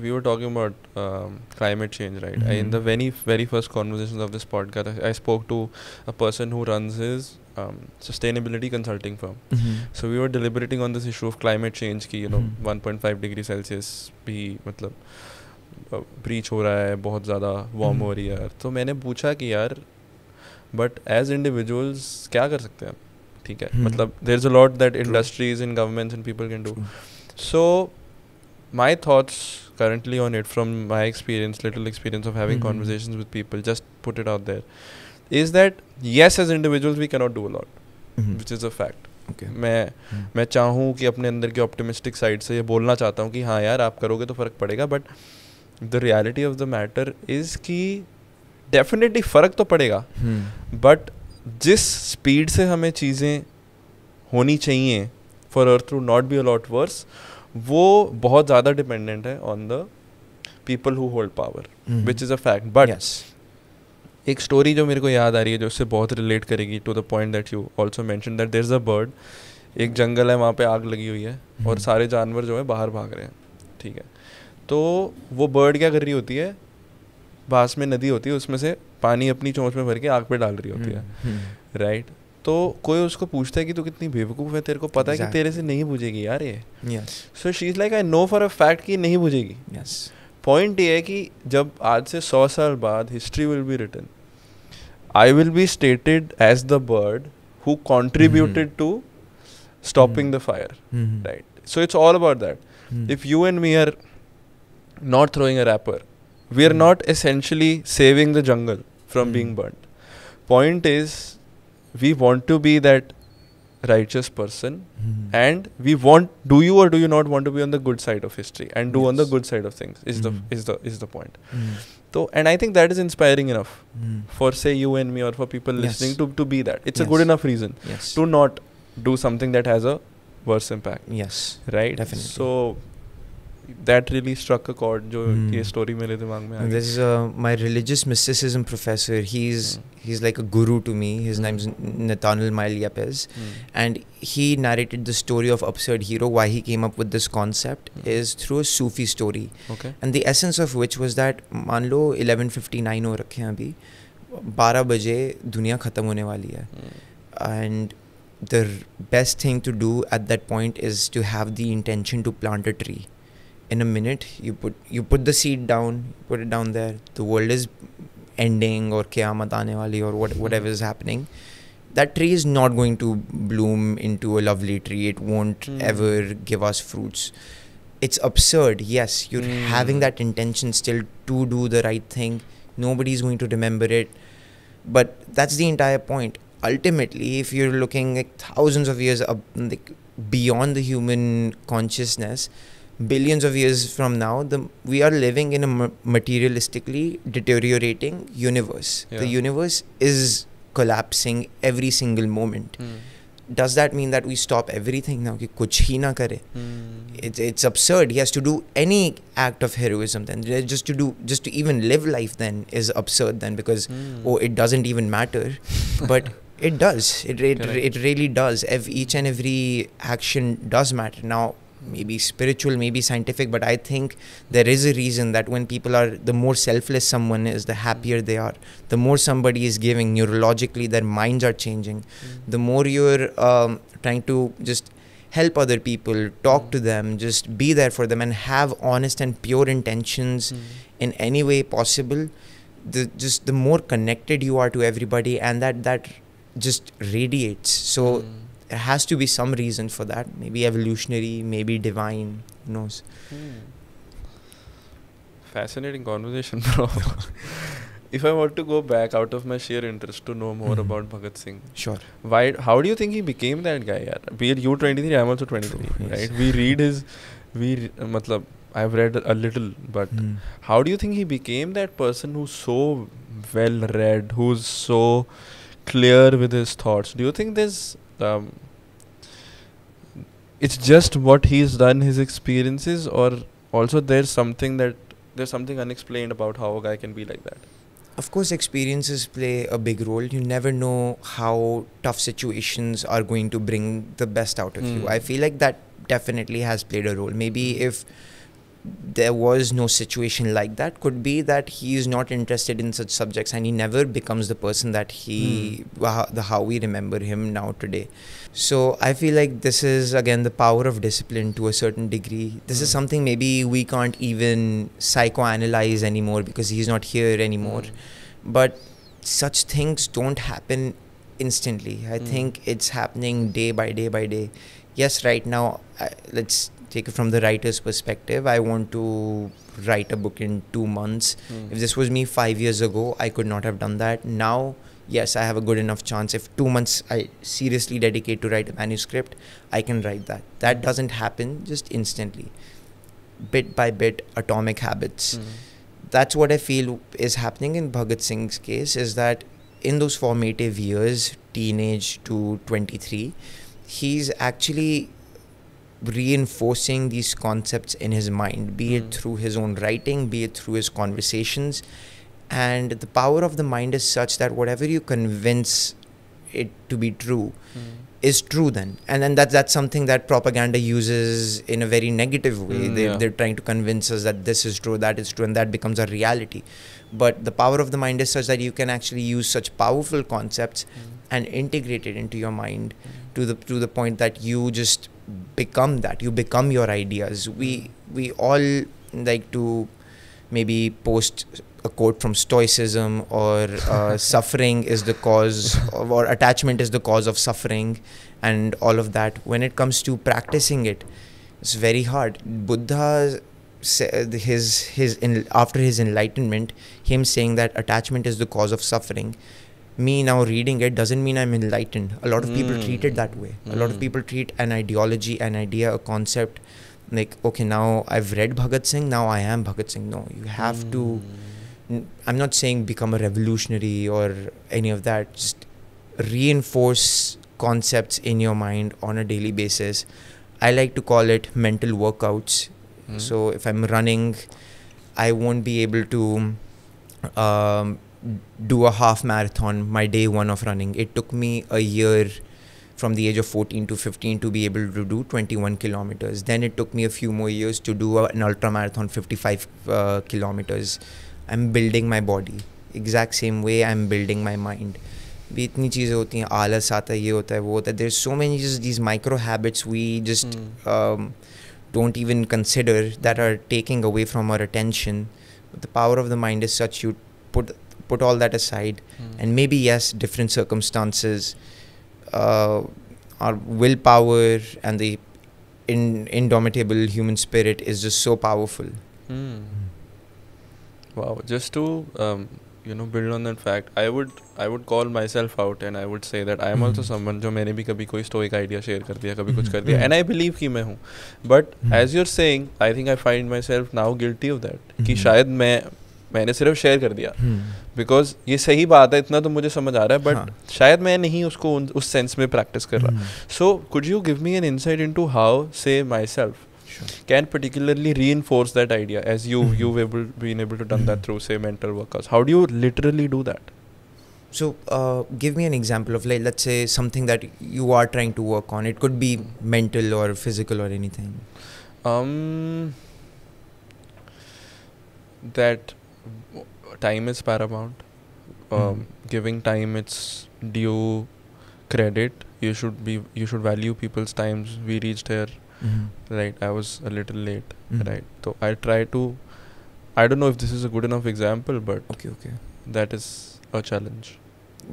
we are talking about climate change right in the very very first conversation of this podcast I spoke to a person who runs is um, sustainability consulting firm. Mm-hmm. So we were deliberating on this issue of climate change की you know mm-hmm. 1.5 degree Celsius भी मतलब breach हो रहा है बहुत ज़्यादा warm हो रही है यार तो मैंने पूछा कि यार बट एज इंडिविजुअल्स क्या कर सकते हैं आप ठीक है मतलब there is a lot that industries in governments and people can do so my thoughts currently on it from my experience little experience of having mm-hmm. conversations with people just put it out there is that yes as individuals we cannot do a lot which is a fact okay मैं mm-hmm. मैं चाहूँ कि अपने अंदर के optimistic side से ये बोलना चाहता हूँ कि हाँ यार आप करोगे तो फ़र्क पड़ेगा but the reality of the matter is कि डेफिनेटली फ़र्क तो पड़ेगा बट hmm. जिस स्पीड से हमें चीज़ें होनी चाहिए for earth to not be a lot worse वो बहुत ज़्यादा डिपेंडेंट है on the people who hold power which is a fact but एक स्टोरी जो मेरे को याद आ रही है जो उससे बहुत रिलेट करेगी to the point that you also mention that there is a bird एक जंगल है वहाँ पे आग लगी हुई है और हम्म। सारे जानवर जो है बाहर भाग रहे हैं ठीक है तो वो बर्ड क्या कर रही होती है बास में नदी होती है उसमें से पानी अपनी चोंच में भर के आग पे डाल रही होती है राइट हम्म, हम्म। तो कोई उसको पूछता है कि तू कितनी बेवकूफ़ है तेरे को पता है कि तेरे से नहीं बुझेगी यार ये so she is like I know for a fact कि नहीं बुझेगी यस पॉइंट ये है कि जब आज से सौ साल बाद history will be return I will be stated as the bird who contributed to stopping the fire right so it's all about that if you and me are not throwing a wrapper we are not essentially saving the jungle from being burn point is we want to be that righteous person mm-hmm. and we want do you or do you not want to be on the good side of history and do yes. on the good side of things is mm-hmm. the is the is the point mm-hmm. so and i think that is inspiring enough mm-hmm. for say you and me or for people yes. listening to to be that it's yes. a good enough reason to not do something that has a worse impact yes right definitely so that really struck a chord jo जो ये story mere dimag mein aayi This is uh, my religious mysticism professor. He's mm. he's like a guru to me. His mm. name's Nathaniel Mael Yepes, mm. and he narrated the story of absurd hero. Why he came up with this concept mm. is through a Sufi story. Okay. And the essence of which was that man lo 11:59 ho rakhe hain abhi 12 baje duniya khatam hone wali hai है and the best thing to do at that point is to have the intention to plant a tree. in a minute you put you put the seed down put it down there the world is ending or kiamat aane wali or what, whatever is happening that tree is not going to bloom into a lovely tree it won't mm. ever give us fruits it's absurd yes you're mm. having that intention still to do the right thing nobody's going to remember it but that's the entire point ultimately if you're looking like thousands of years up like, beyond the human consciousness billions of years from now, the, we are living in a materialistically deteriorating universe. Yeah. The universe is collapsing every single moment. Mm. Does that mean that we stop everything now? Mm. It's, it's absurd. He has to do any act of heroism then. Just to do, just to even live life then is absurd then because, mm. oh, it doesn't even matter. but it does. It, it, it really does. If each and every action does matter. Now, maybe spiritual, maybe scientific, but I think there is a reason that when people are, the more selfless someone is, the happier they are. The more somebody is giving neurologically, their minds are changing. Mm-hmm. The more you're um, trying to just help other people, talk mm-hmm. to them, just be there for them, and have honest and pure intentions mm-hmm. in any way possible. The just the more connected you are to everybody, and that that just radiates. So mm there has to be some reason for that maybe evolutionary maybe divine who knows hmm. fascinating conversation bro if i were to go back out of my sheer interest to know more mm-hmm. about bhagat singh sure why how do you think he became that guy yaar? be it you 23 i'm also 23 right we read his we uh, matlab i've read a little but mm. how do you think he became that person who's so well read who's so clear with his thoughts do you think there's um, it's just what he's done, his experiences, or also there's something that there's something unexplained about how a guy can be like that. Of course, experiences play a big role. You never know how tough situations are going to bring the best out of mm. you. Hmm. I feel like that definitely has played a role. Maybe hmm. if there was no situation like that could be that he is not interested in such subjects and he never becomes the person that he mm. the how we remember him now today so i feel like this is again the power of discipline to a certain degree this mm. is hmm. something maybe we can't even psychoanalyze anymore because he's not here anymore mm. but such things don't happen instantly i hmm. think it's happening day by day by day yes right now I, let's take it from the writer's perspective, I want to write a book in two months. Mm. If this was me five years ago, I could not have done that. Now, yes, I have a good enough chance. If two months I seriously dedicate to write a manuscript, I can write that. That doesn't happen just instantly. Bit by bit, atomic habits. Mm. That's what I feel is happening in Bhagat Singh's case is that in those formative years, teenage to 23, he's actually reinforcing these concepts in his mind, be mm. it hmm. through his own writing, be it through his conversations. And the power of the mind is such that whatever you convince it to be true mm. is true then. And then that, that's something that propaganda uses in a very negative way. Mm, they, yeah. They're trying to convince us that this is true, that is true, and that becomes a reality. But the power of the mind is such that you can actually use such powerful concepts hmm. and integrate it into your mind hmm. to the to the point that you just become that you become your ideas we we all like to maybe post a quote from stoicism or uh, suffering is the cause of, or attachment is the cause of suffering and all of that when it comes to practicing it it's very hard buddha said his his in, after his enlightenment him saying that attachment is the cause of suffering me now reading it doesn't mean I'm enlightened. A lot of mm. people hmm. treat it that way. Mm. A lot of hmm. people treat an ideology, an idea, a concept like, okay, now I've read Bhagat Singh, now I am Bhagat Singh. No, you have mm. to. Hmm. I'm not saying become a revolutionary or any of that. Just reinforce concepts in your mind on a daily basis. I like to call it mental workouts. So if I'm running, I won't be able to. Um, do a half marathon my day one of running it took me a year from the age of 14 to 15 to be able to do 21 kilometers then it took me a few more years to do an ultra marathon 55 uh, kilometers i'm building my body exact same way i'm building my mind भी इतनी चीज़ें होती हैं आलस आता है ये होता है वो होता है there so many just these micro habits we just don't even consider that are taking away from our attention put all that aside mm. and maybe yes different circumstances uh, our willpower and the in, indomitable human spirit is just so powerful mm. wow just to um, you know build on that fact i would i would call myself out and i would say that i am also hmm. someone who मैंने also कभी कोई stoic idea share कर दिया hmm. hmm. and i believe I am. but as you're saying i think i find myself now guilty of that कि शायद मैं मैंने सिर्फ शेयर कर दिया बिकॉज हम्म। hmm. ये सही बात है इतना तो मुझे समझ आ रहा है बट हाँ. शायद मैं नहीं उसको उन, उस सेंस में प्रैक्टिस कर रहा so could you give me an insight into how say myself can particularly reinforce that idea as you you able been able to done that through say mental workers how do you literally do that so give me an example of like let's say something that you are trying to work on it could be mental और physical और anything that time is paramount. Um, mm. Giving time its due credit. You should be. You should value people's times. We reached here. Mm-hmm. Right. I was a little late. Mm-hmm. Right. So I try to. I don't know if this is a good enough example, but okay, okay. That is a challenge.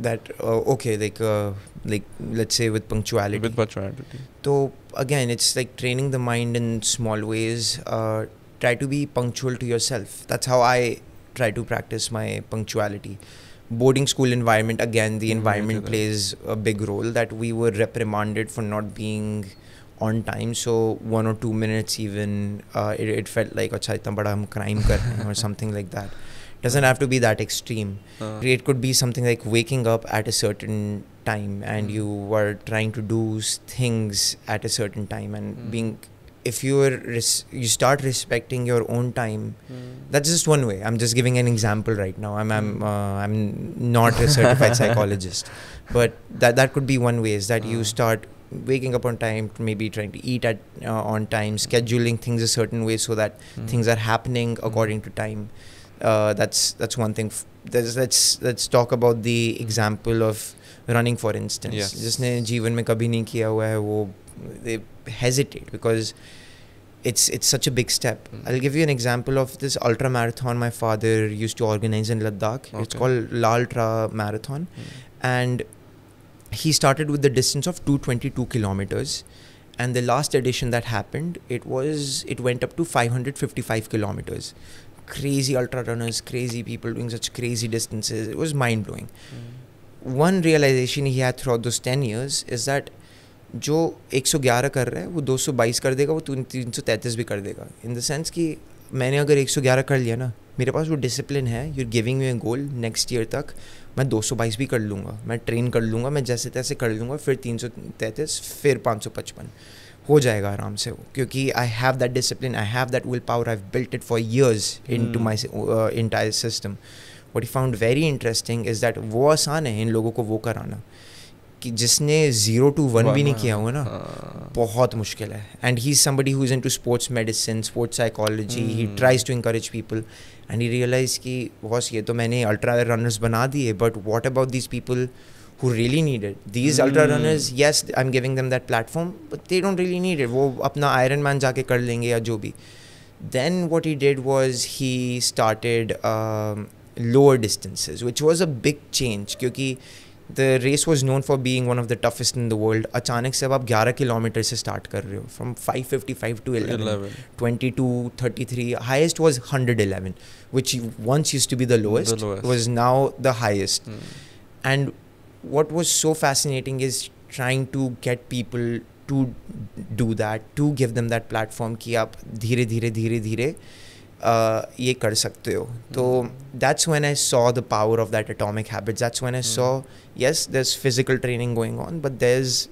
That uh, okay, like uh, like let's say with punctuality. With punctuality. So again, it's like training the mind in small ways. Uh, try to be punctual to yourself. That's how I try to practice my punctuality. Boarding school environment, again, the mm-hmm. environment mm-hmm. plays a big role that we were reprimanded for not being on time. So one or two minutes even, uh, it, it, felt like, a crime or something like that. Doesn't have to be that extreme. Uh-huh. It could be something like waking up at a certain time and mm-hmm. you were trying to do things at a certain time and mm-hmm. being if you are res- you start respecting your own time mm. that's just one way i'm just giving an example right now i'm i'm hmm. uh, i'm not a certified psychologist but that that could be one way is that uh. you hmm. start waking up on time maybe trying to eat at uh, on time scheduling things a certain way so that mm. things are happening hmm. according to time uh, that's that's one thing that's, let's let's talk about the example of for instance. Yes. जिसने जीवन में कभी नहीं किया हुआ है वो they hesitate because it's it's such a big step. Mm. I'll give you an example of this ultra marathon my father used to organize in Ladakh. Okay. It's called Laltra Marathon, mm. and he started with the distance of 222 kilometers, and the last edition that happened, it was it went up to 555 kilometers. Crazy ultra runners, crazy people doing such crazy distances. It was mind blowing. Mm. One realization he had throughout those 10 years is that जो 111 कर रहा है वो 222 कर देगा वो तीन सौ तैंतीस भी कर देगा इन द सेंस कि मैंने अगर 111 कर लिया ना मेरे पास वो डिसिप्लिन है you giving you a goal next year तक मैं 222 भी कर लूँगा मैं ट्रेन कर लूँगा मैं जैसे तैसे कर लूँगा फिर तीन सौ तैंतीस फिर पाँच सौ पचपन हो जाएगा आराम से वो क्योंकि I have that discipline I have that will power I built it for years into my entire system what you found very interesting is that वो आसान है इन लोगों को वो कराना कि जिसने जीरो टू वन भी नहीं किया हुआ ना हाँ। बहुत मुश्किल है and he is somebody who is into sports medicine sports psychology he tries to encourage people and he realise कि बॉस ये तो मैंने अल्ट्रा रनर्स बना दिए but what about this people who really needed these ultra runners yes I am giving them that platform but they don't really needed वो अपना iron man जाके कर लेंगे या जो भी then what he did was he started lower distances which was a big change क्योंकि the race was known for being one of the toughest in the world अचानक से अब आप ग्यारह किलोमीटर से स्टार्ट कर रहे हो from five fifty five to eleven twenty two thirty three highest was hundred eleven which once use to be the lowest was now the highest and what was so fascinating is trying to get people to do that to give them that platform कि आप धीरे धीरे धीरे धीरे ये कर सकते हो तो that's when I saw the power of that atomic habits that's when I saw yes there is physical training going on but there is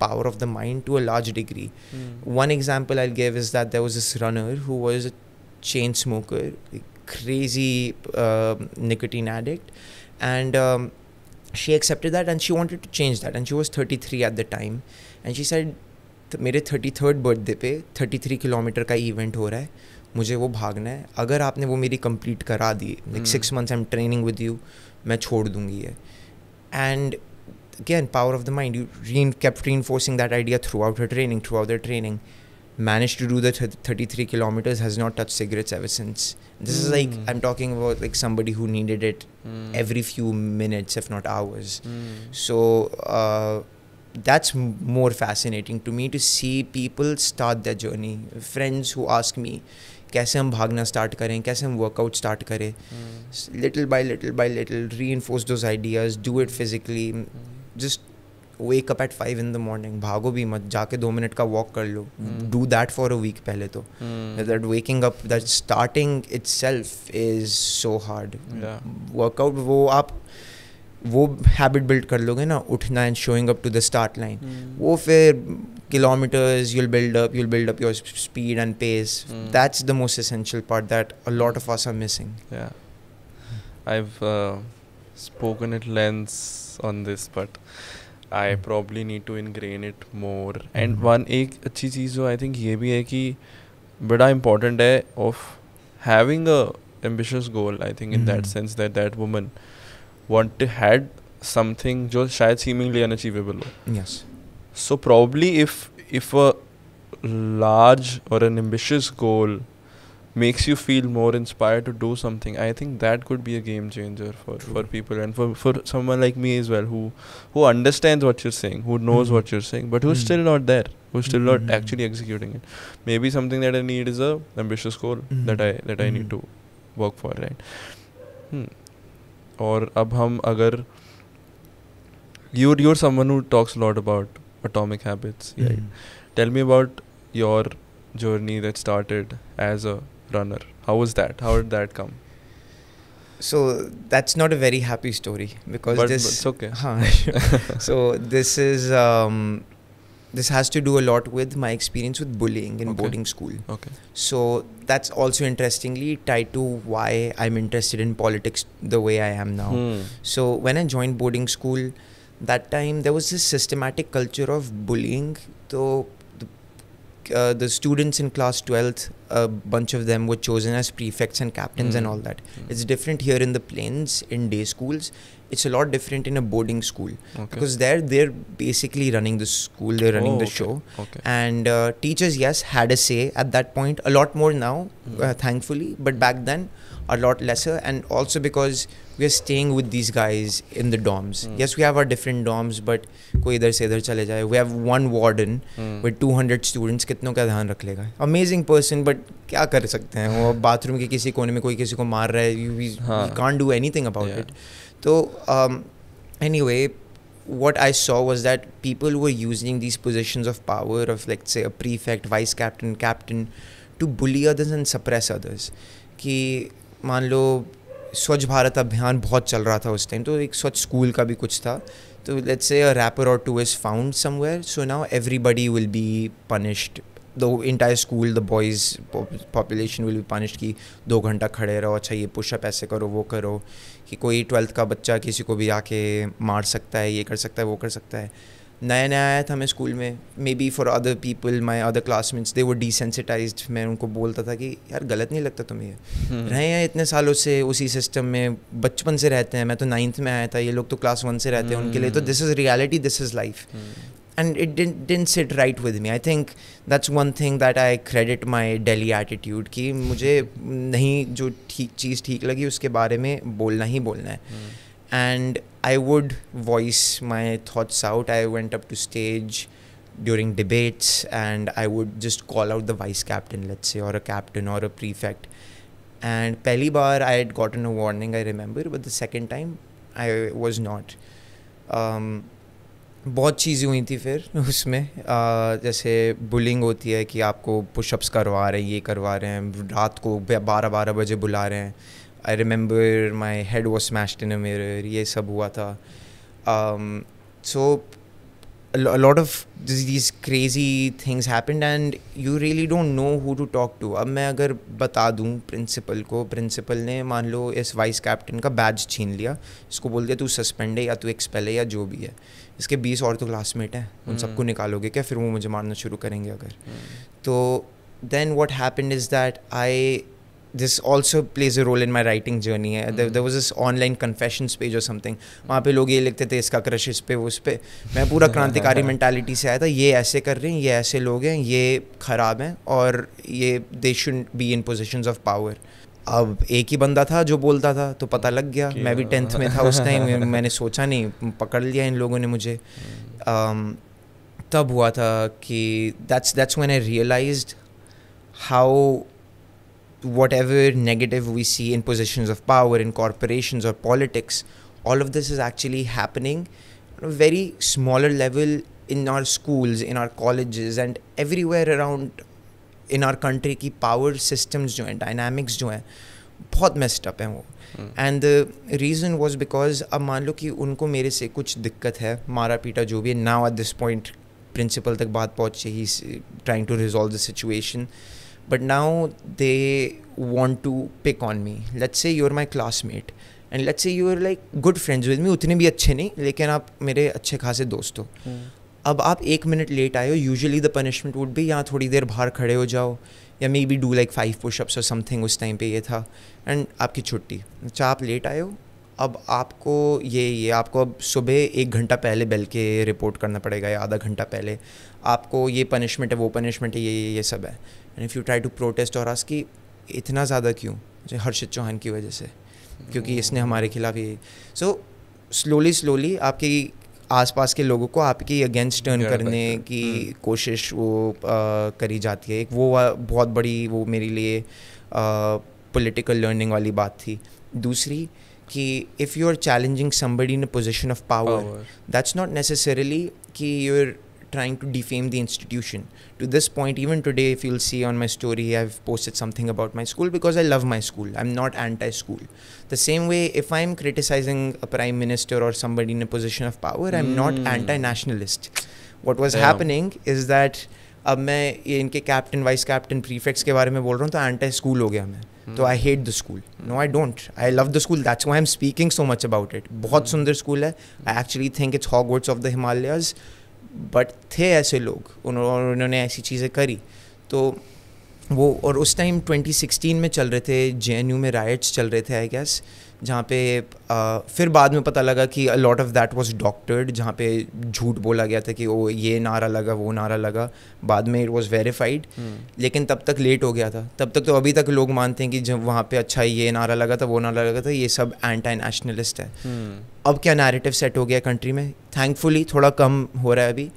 power of the mind to a large degree one example I gave is that there was is runner who was a chain smoker crazy nicotine addict and she accepted that and she wanted to change that and she was thirty three at the time and she said मेरे thirty third birthday पे thirty three kilometre का event हो रहा है मुझे वो भागना है अगर आपने वो मेरी कंप्लीट करा दी like six months I am training with you मैं छोड़ दूंगी ये and can power of the mind you re kept reinforcing that idea throughout the training throughout the training manage to do the thirty three kilometres has not touch cigarettes ever since this is like I am talking about like somebody who needed it every few minutes if not hours so That's m- more fascinating to me to see people start their journey. Friends who ask me, कैसे हम भागना start करें कैसे हम workout start करें little by little by little reinforce those ideas do it physically just wake up at five in the morning भागो भी मत जाके दो मिनट का वॉक कर लो do that for a week पहले तो that waking up that starting itself is so hard workout वो आप वो हैबिट बिल्ड कर लोगे ना उठना and showing up to the start line वो फिर kilometers you'll build up you'll build up your sp- speed and pace hmm. that's the most essential part that a lot of us are missing yeah i've uh, spoken at length on this but i hmm. probably need to ingrain it more hmm. and one ek achhi so i think ye bhi hai ki bada important hai of having a ambitious goal i think in that sense that that woman want to had something jo shayad seemingly unachievable yes so probably if if a large or an ambitious goal makes you feel more inspired to do something i think that could be a game changer for True. for people and for for someone like me as well who who understands what you're saying who knows mm-hmm. what you're saying but who's mm-hmm. still not there who's still mm-hmm. not hmm. actually executing it maybe something that i need is a ambitious goal hmm. that i that i need hmm. to work for right hmm. abham, अब you're you're someone who talks a lot about Atomic Habits. Yeah. Hmm. Tell me about your journey that started as a runner. How was that? How did that come? So that's not a very happy story because but, this. But it's okay. Huh, so this is um, this has to do a lot with my experience with bullying in okay. boarding school. Okay. So that's also interestingly tied to why I'm interested in politics the way I am now. Hmm. So when I joined boarding school, that time there was this systematic culture of bullying. So the, uh, the students in class 12th, a bunch of them were chosen as prefects and captains mm. and hmm. all that. Mm. It's different here in the plains in day schools. It's a lot different in a boarding school okay. because there they're basically running the school, they're running oh, the show, okay. and uh, teachers yes had a say at that point. A lot more now, mm. uh, thankfully, but back then a lot lesser, and also because we are staying with this guys in the dorms yes we have are different dorms but कोई इधर से इधर चले जाए we have one warden with two hundred students कितनों का ध्यान रख लेगा अमेजिंग पर्सन बट क्या कर सकते हैं वो बाथरूम के किसी कोने में कोई किसी को मार रहा है you we can do anything about it तो anyway what I saw was that people were using this position of power of like say a prefect, captain captain captain to bully others and suppress कि मान लो स्वच्छ भारत अभियान बहुत चल रहा था उस टाइम तो एक स्वच्छ स्कूल का भी कुछ था तो लेट्स से रैपर और two is found somewhere so now everybody will be punished the entire school the boys population will be punish कि दो घंटा खड़े रहो अच्छा ये पुशअप ऐसे करो वो करो कि कोई ट्वेल्थ का बच्चा किसी को भी आके मार सकता है ये कर सकता है वो कर सकता है नया नया आया था मैं स्कूल में may be for other people my other classmates they वो डिसेंसिटाइज मैं उनको बोलता था कि यार गलत नहीं लगता तुम्हें हम्म। रहे हैं इतने सालों से उसी सिस्टम में बचपन से रहते हैं मैं तो नाइन्थ में आया था ये लोग तो क्लास वन से रहते हैं उनके लिए तो this is reality this is life and it didn't sit right with me I think that's one thing that I credit my daily attitude कि मुझे नहीं जो ठीक चीज़ ठीक लगी उसके बारे में बोलना ही बोलना है hmm. and I would voice my thoughts out. I went up to stage during debates and I would just call out the vice captain, let's say, or a captain or a prefect. And pehli bar I had gotten a warning, I remember, but the second time I was not. Um, बहुत चीज़ें हुई थी फिर उसमें uh, जैसे bullying होती है कि आपको पुशअप्स करवा रहे हैं ये करवा रहे हैं रात को बारह बारह बजे बुला रहे हैं I remember my head was smashed in a mirror ये सब हुआ था so lot of these crazy things happened and you really don't know who to talk to अब मैं अगर बता दूँ प्रिंसिपल को प्रिंसिपल ने मान लो इस वाइस कैप्टन का बैज छीन लिया इसको बोल दिया तू सस्पेंड है या तू एक्सपेल है या जो भी है इसके बीस और तो क्लासमेट हैं उन hmm. सबको निकालोगे क्या फिर वो मुझे मारना शुरू करेंगे अगर hmm. तो then what happen is that I this also plays a role in my writing journey है online confession was this something वहाँ पे लोग ये लिखते थे इसका क्रश इस पे उस पर मैं पूरा क्रांतिकारी मैंटेलिटी से आया था ये ऐसे कर रहे हैं ये ऐसे लोग हैं ये ख़राब हैं और ये they should be in position of power अब एक ही बंदा था जो बोलता था तो पता लग गया मैं भी टेंथ में था उस टाइम मैंने सोचा नहीं पकड़ लिया इन लोगों ने मुझे hmm. um, तब हुआ था कि that's that's when I realize how whatever negative we see in positions of power, in corporations or politics, all of this is actually happening on a very smaller level in our schools, in our colleges, and everywhere around in our country की power systems जो हैं dynamics जो हैं बहुत messed up हैं वो and the reason was because अब मान लो कि उनको मेरे से कुछ दिक्कत है मारा पीटा जो भी है now at this point principal तक बात पहुँच ही trying to resolve the situation uh, but now they want to pick on me let say your my classmate and let's say you are like good friends with me उतने भी अच्छे नहीं लेकिन आप मेरे अच्छे खासे दोस्त हो hmm. अब आप एक मिनट लेट आए हो यूजली द पनिशमेंट वुड भी यहाँ थोड़ी देर बाहर खड़े हो जाओ या maybe do like five pushups और समथिंग उस टाइम पे ये था एंड आपकी छुट्टी अच्छा आप लेट आए हो अब आपको ये ये आपको अब सुबह एक घंटा पहले बैल के रिपोर्ट करना पड़ेगा या आधा घंटा पहले आपको ये पनिशमेंट है वो पनिशमेंट है ये ये ये सब है and if you try to protest और आस कि इतना ज़्यादा क्यों हर्षित चौहान की वजह से क्योंकि इसने hmm. हमारे खिलाफ ये सो स्लोली स्लोली आपके आसपास के लोगों को आपके अगेंस्ट टर्न करने की hmm. कोशिश वो आ, करी जाती है एक वो बहुत बड़ी वो मेरे लिए पॉलिटिकल लर्निंग वाली बात थी दूसरी कि if you are challenging somebody in a position of power that's not necessarily कि your trying to defame the institution. To this point, even today, if you'll see on my story, I've posted something about my school because I love my school. I'm not anti school. The same way, if I'm criticizing a prime minister or somebody in a position of power, I'm mm. not anti nationalist. What was Damn. happening is that अब मैं ये इनके captain vice captain prefects के बारे में बोल रहा हूँ तो एंटी स्कूल हो गया मैं तो I hate the school no I don't I love the school that's why am speaking so much about it बहुत सुंदर स्कूल है I actually think it's Hogwarts of the Himalayas but थे ऐसे लोग उन्होंने ऐसी चीज़ें करी तो वो और उस टाइम 2016 में चल रहे थे जे में राइट्स चल रहे थे आई गेस जहाँ पे आ, फिर बाद में पता लगा कि a lot of that was doctored जहाँ पे झूठ बोला गया था कि वो ये नारा लगा वो नारा लगा बाद में इट वॉज वेरीफाइड लेकिन तब तक लेट हो गया था तब तक तो अभी तक लोग मानते हैं कि जब वहाँ पे अच्छा ये नारा लगा था वो नारा लगा था ये सब एंटी नेशनलिस्ट है hmm. अब क्या नैरेटिव सेट हो गया कंट्री में थैंकफुली थोड़ा कम हो रहा है अभी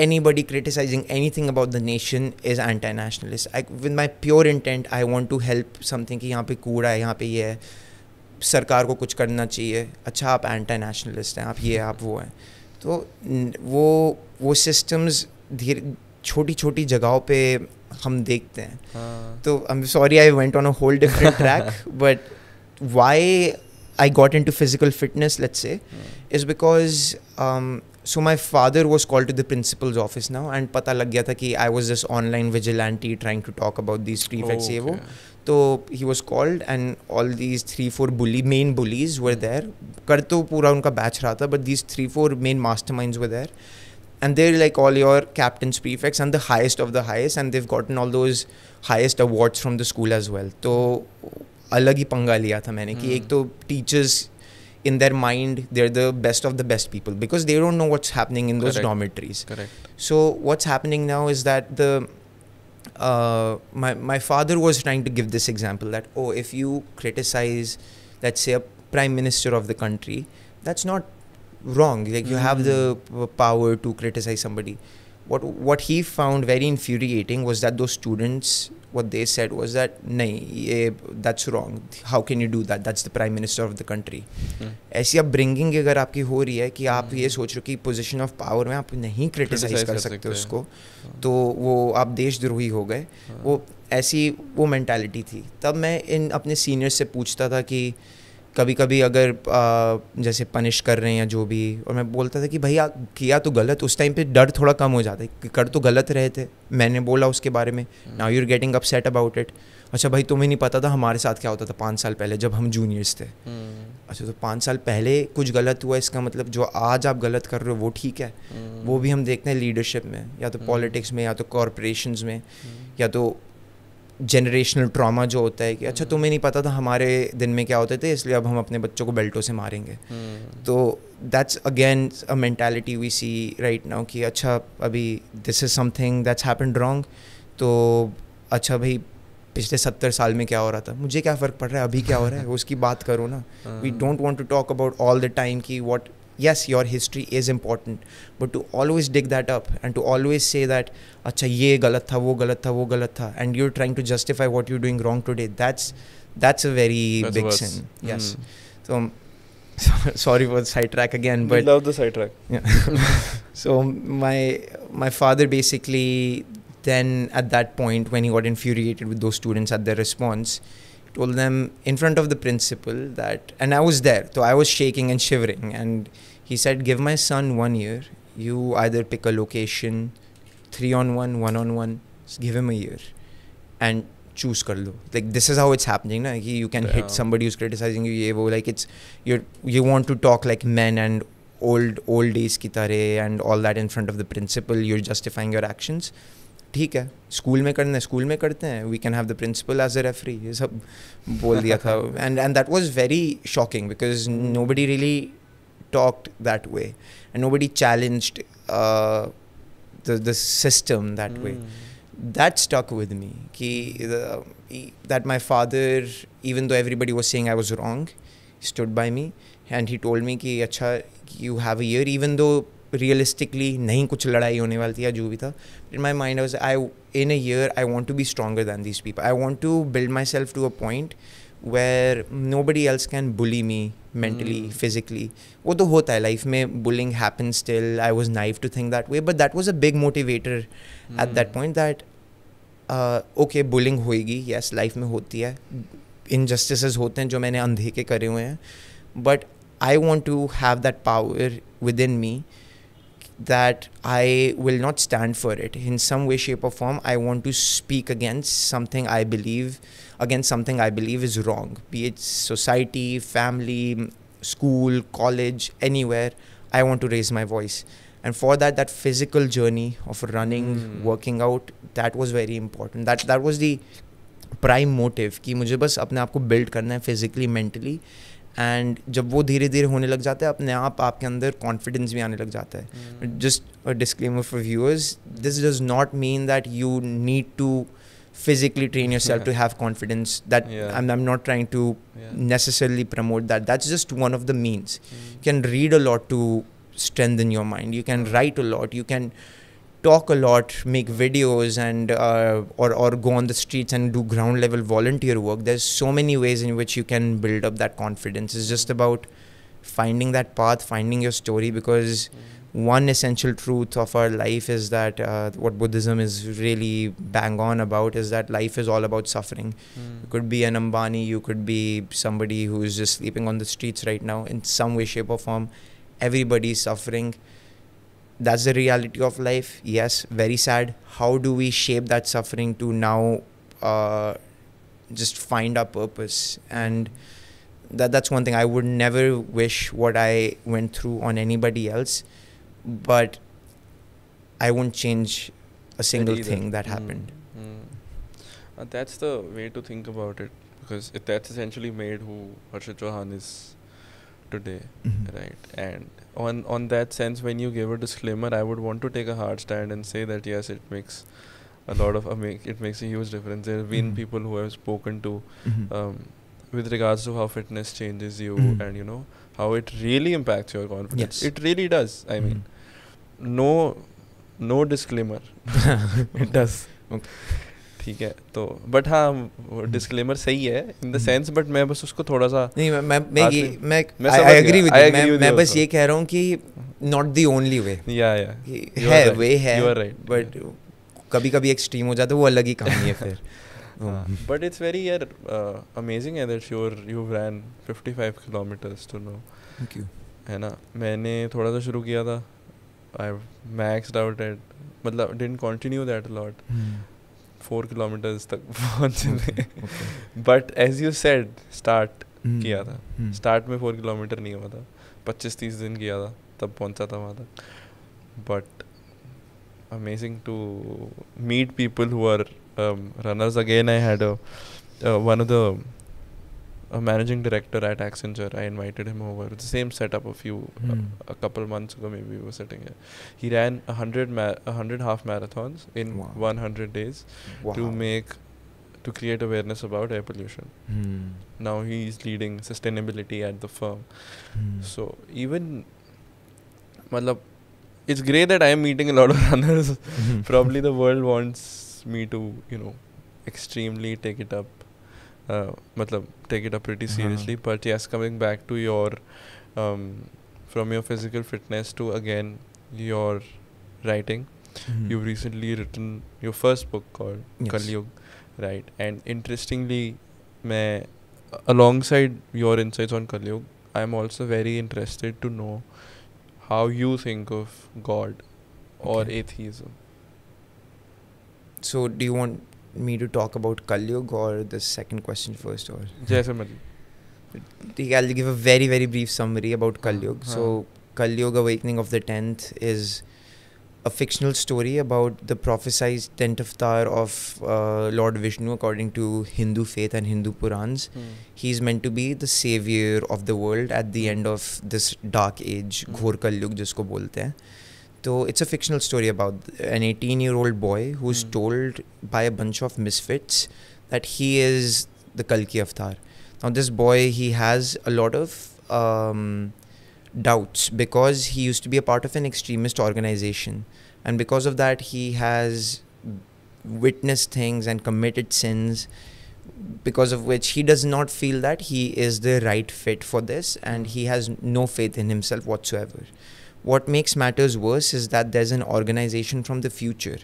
anybody criticising anything about the nation is anti nationalist I with my pure intent I want to help something कि यहाँ पे कूड़ा है यहाँ पे ये है सरकार को कुछ करना चाहिए अच्छा आप एंटी नेशनलिस्ट हैं आप ये आप वो हैं तो वो वो सिस्टम्स धीरे छोटी छोटी जगहों पे हम देखते हैं हाँ। तो I am sorry I went on a whole different track but why I got into physical fitness let's say is because so my father was call to the principal's office now and पता लग गया था कि I was just online vigilante trying to talk about these three facts ये वो तो he was called and all these three four bully men bullies were देर कर तो पूरा उनका बैच रहा था but these three four main mastermind were there there like all your captain captain's prefects and the highest of the highest and they gotten all those highest awards from the school as well तो अलग ही पंगा लिया था मैंने कि hmm. एक तो teachers in their mind they're the best of the best people because they don't know what's happening in those Correct. dormitories. Correct. So what's happening now is that the uh, my my father was trying to give this example that oh if you criticize let's say a prime minister of the country that's not wrong like you have hmm. the power to criticize somebody what what he found very infuriating was that those students what they said was that nahi ye, that's wrong how can you do that that's the prime minister of the country ऐसी अब bringing agar aapki ho rahi hai ki aap ye soch rahe ho ki position of power mein aap nahi criticize kar sakte usko to wo aap deshdrohi ho gaye wo ऐसी वो mentality थी तब मैं इन अपने senior से पूछता था कि कभी कभी अगर आ, जैसे पनिश कर रहे हैं या जो भी और मैं बोलता था कि भैया किया तो गलत उस टाइम पे डर थोड़ा कम हो जाता है कि कर तो गलत रहे थे मैंने बोला उसके बारे में now are getting upset about it अच्छा भाई तुम्हें नहीं पता था हमारे साथ क्या होता था पाँच साल पहले जब हम जूनियर्स थे हम्म। अच्छा तो पाँच साल पहले कुछ गलत हुआ इसका मतलब जो आज आप गलत कर रहे हो वो ठीक है हम्म। वो भी हम देखते हैं लीडरशिप में या तो पॉलिटिक्स हम्म। में या तो कॉरपोरेशन में या तो जनरेशनल ट्रामा जो होता है कि अच्छा तुम्हें नहीं पता था हमारे दिन में क्या होते थे इसलिए अब हम अपने बच्चों को बेल्टों से मारेंगे hmm. तो that's again a mentality we see right now कि अच्छा अभी this is something that's happen wrong तो अच्छा भाई पिछले सत्तर साल में क्या हो रहा था मुझे क्या फ़र्क पड़ रहा है अभी क्या हो रहा है उसकी बात करो ना we don't want to talk about all the time की what yes your history is important but to always dig that up and to always say that acha ye galat tha wo galat tha wo galat tha and you're trying to justify what you're doing wrong today that's that's a very that's big worse. sin yes mm. so, so sorry for the sidetrack again but we love the sidetrack yeah so my my father basically then at that point when he got infuriated with those students at their response told them in front of the principal that, and I was there, so I was shaking and shivering. And he said, Give my son one year. You either pick a location, three on one, one on one, give him a year. And choose kar Like this is how it's happening. Na? You can yeah. hit somebody who's criticizing you. Like it's you you want to talk like men and old old days ki and all that in front of the principal. You're justifying your actions. ठीक है school में करना है school में करते हैं we can have the principal as a referee ये सब बोल दिया था and and that was very shocking because nobody really talked that way and nobody challenged the system that way that stuck with me कि that my father even though everybody was saying I was wrong stood by me and he told me कि अच्छा you have your even though realistically नहीं कुछ लड़ाई होने वाली थी या जो भी था in my mind was I in a year I want to be stronger than this people I want to build myself to a point where nobody else can bully me mentally physically वो तो होता है life में bullying happen still I was naive to think that way but that was a big motivator at that point that okay bullying होएगी yes life में होती है injustice होते हैं जो मैंने अंधे के करे हुए हैं but I want to have that power within me that I will not stand for it. In some way, shape, or form, I want to speak against something I believe, against something I believe is wrong, be it society, family, school, college, anywhere. I want to raise my voice. And for that, that physical journey of running, mm. working out, that was very important. That that was the prime motive. कि मुझे बस अपने आप को build करना and जब वो धीरे धीरे होने लग जाता है अपने आप आपके अंदर कॉन्फिडेंस भी आने लग जाता है just a disclaimer for viewers this does not mean that you need to physically train yourself to have confidence that yeah. I'm, I'm not trying to yeah. necessarily promote that that's just one of the means mm. you can read a lot to strengthen your mind you can write a lot you can talk a lot, make videos, and uh, or or go on the streets and do ground level volunteer work. There's so many ways in which you can build up that confidence. It's just about finding that path, finding your story, because mm. one essential truth of our life is that uh, what Buddhism is really bang on about is that life is all about suffering. Mm. You could be an Ambani, you could be somebody who's just sleeping on the streets right now in some way, shape, or form. Everybody's suffering that's the reality of life. Yes, very sad. How do we shape that suffering to now uh, just find our purpose? And that that's one thing I would never wish what I went through on anybody else, but I won't change a single thing that hmm. happened. Mm, Uh, that's the way to think about it because it, that's essentially made who Harshad Chauhan is today mm-hmm. right and on on that sense when you give a disclaimer i would want to take a hard stand and say that yes it makes a lot of make, it makes a huge difference there have been mm-hmm. people who have spoken to mm-hmm. um, with regards to how fitness changes you mm-hmm. and you know how it really impacts your confidence yes. it really does i mean mm-hmm. no no disclaimer it does okay. ठीक है तो but हाँ disclaimer सही है in the sense but मैं बस उसको थोड़ा सा नहीं मैं मैं मैं ये, मैं आई एग्री विद मैं मैं बस ये कह रहा हूँ कि नॉट द ओनली वे या या है वे है यू आर राइट बट कभी कभी एक्सट्रीम हो जाता है वो अलग ही कहानी है फिर बट इट्स वेरी यार अमेजिंग uh, है that your you ran 55 kilometres too no thank you है ना मैंने थोड़ा सा शुरू किया था आई मैक्सड आउट एट मतलब didn't continue that lot four kilometres तक पहुँच रहे but as you said start किया था स्टार्ट hmm. में फोर किलोमीटर नहीं हुआ था पच्चीस तीस दिन किया था तब पहुँचा था वहाँ तक but amazing to meet people who are runners again i had a uh, a managing director at Accenture. I invited him over. the same setup a few mm. a, a, couple months ago. Maybe we were sitting here. He ran a hundred ma- a hundred half marathons in wow. 100 days wow. to make to create awareness about air pollution. Mm. Now he is leading sustainability at the firm. Mm. So even, matlab, it's great that I am meeting a lot of runners. Hmm. Probably the world wants me to you know extremely take it up matlab, uh, take it up pretty seriously. But yes, coming back to your um, from your physical fitness to again your writing. Mm-hmm. You've recently written your first book called yes. right? And interestingly, मैं alongside your insights on Kalyug, I'm also very interested to know how you think of God or atheism. So, do you want me to talk about Kalyug or the second question first or ठीक है give a very very brief summary about Kalyug so Kalyug awakening of the tenth is a fictional story about the prophesied tenth of avatar of Lord Vishnu according to Hindu faith and Hindu Puranas he is meant to be the saviour of the world at the end of this dark age घोर कलयुग जिसको बोलते हैं So it's a fictional story about an 18 year old boy who's hmm. told by a bunch of misfits that he is the Kalki Avatar. Now, this boy, he has a lot of um, doubts because he used to be a part of an extremist organization. And because of that, he has witnessed things and committed sins because of which he does not feel that he is the right fit for this and he has no faith in himself whatsoever. What makes matters worse is that there's an organization from the future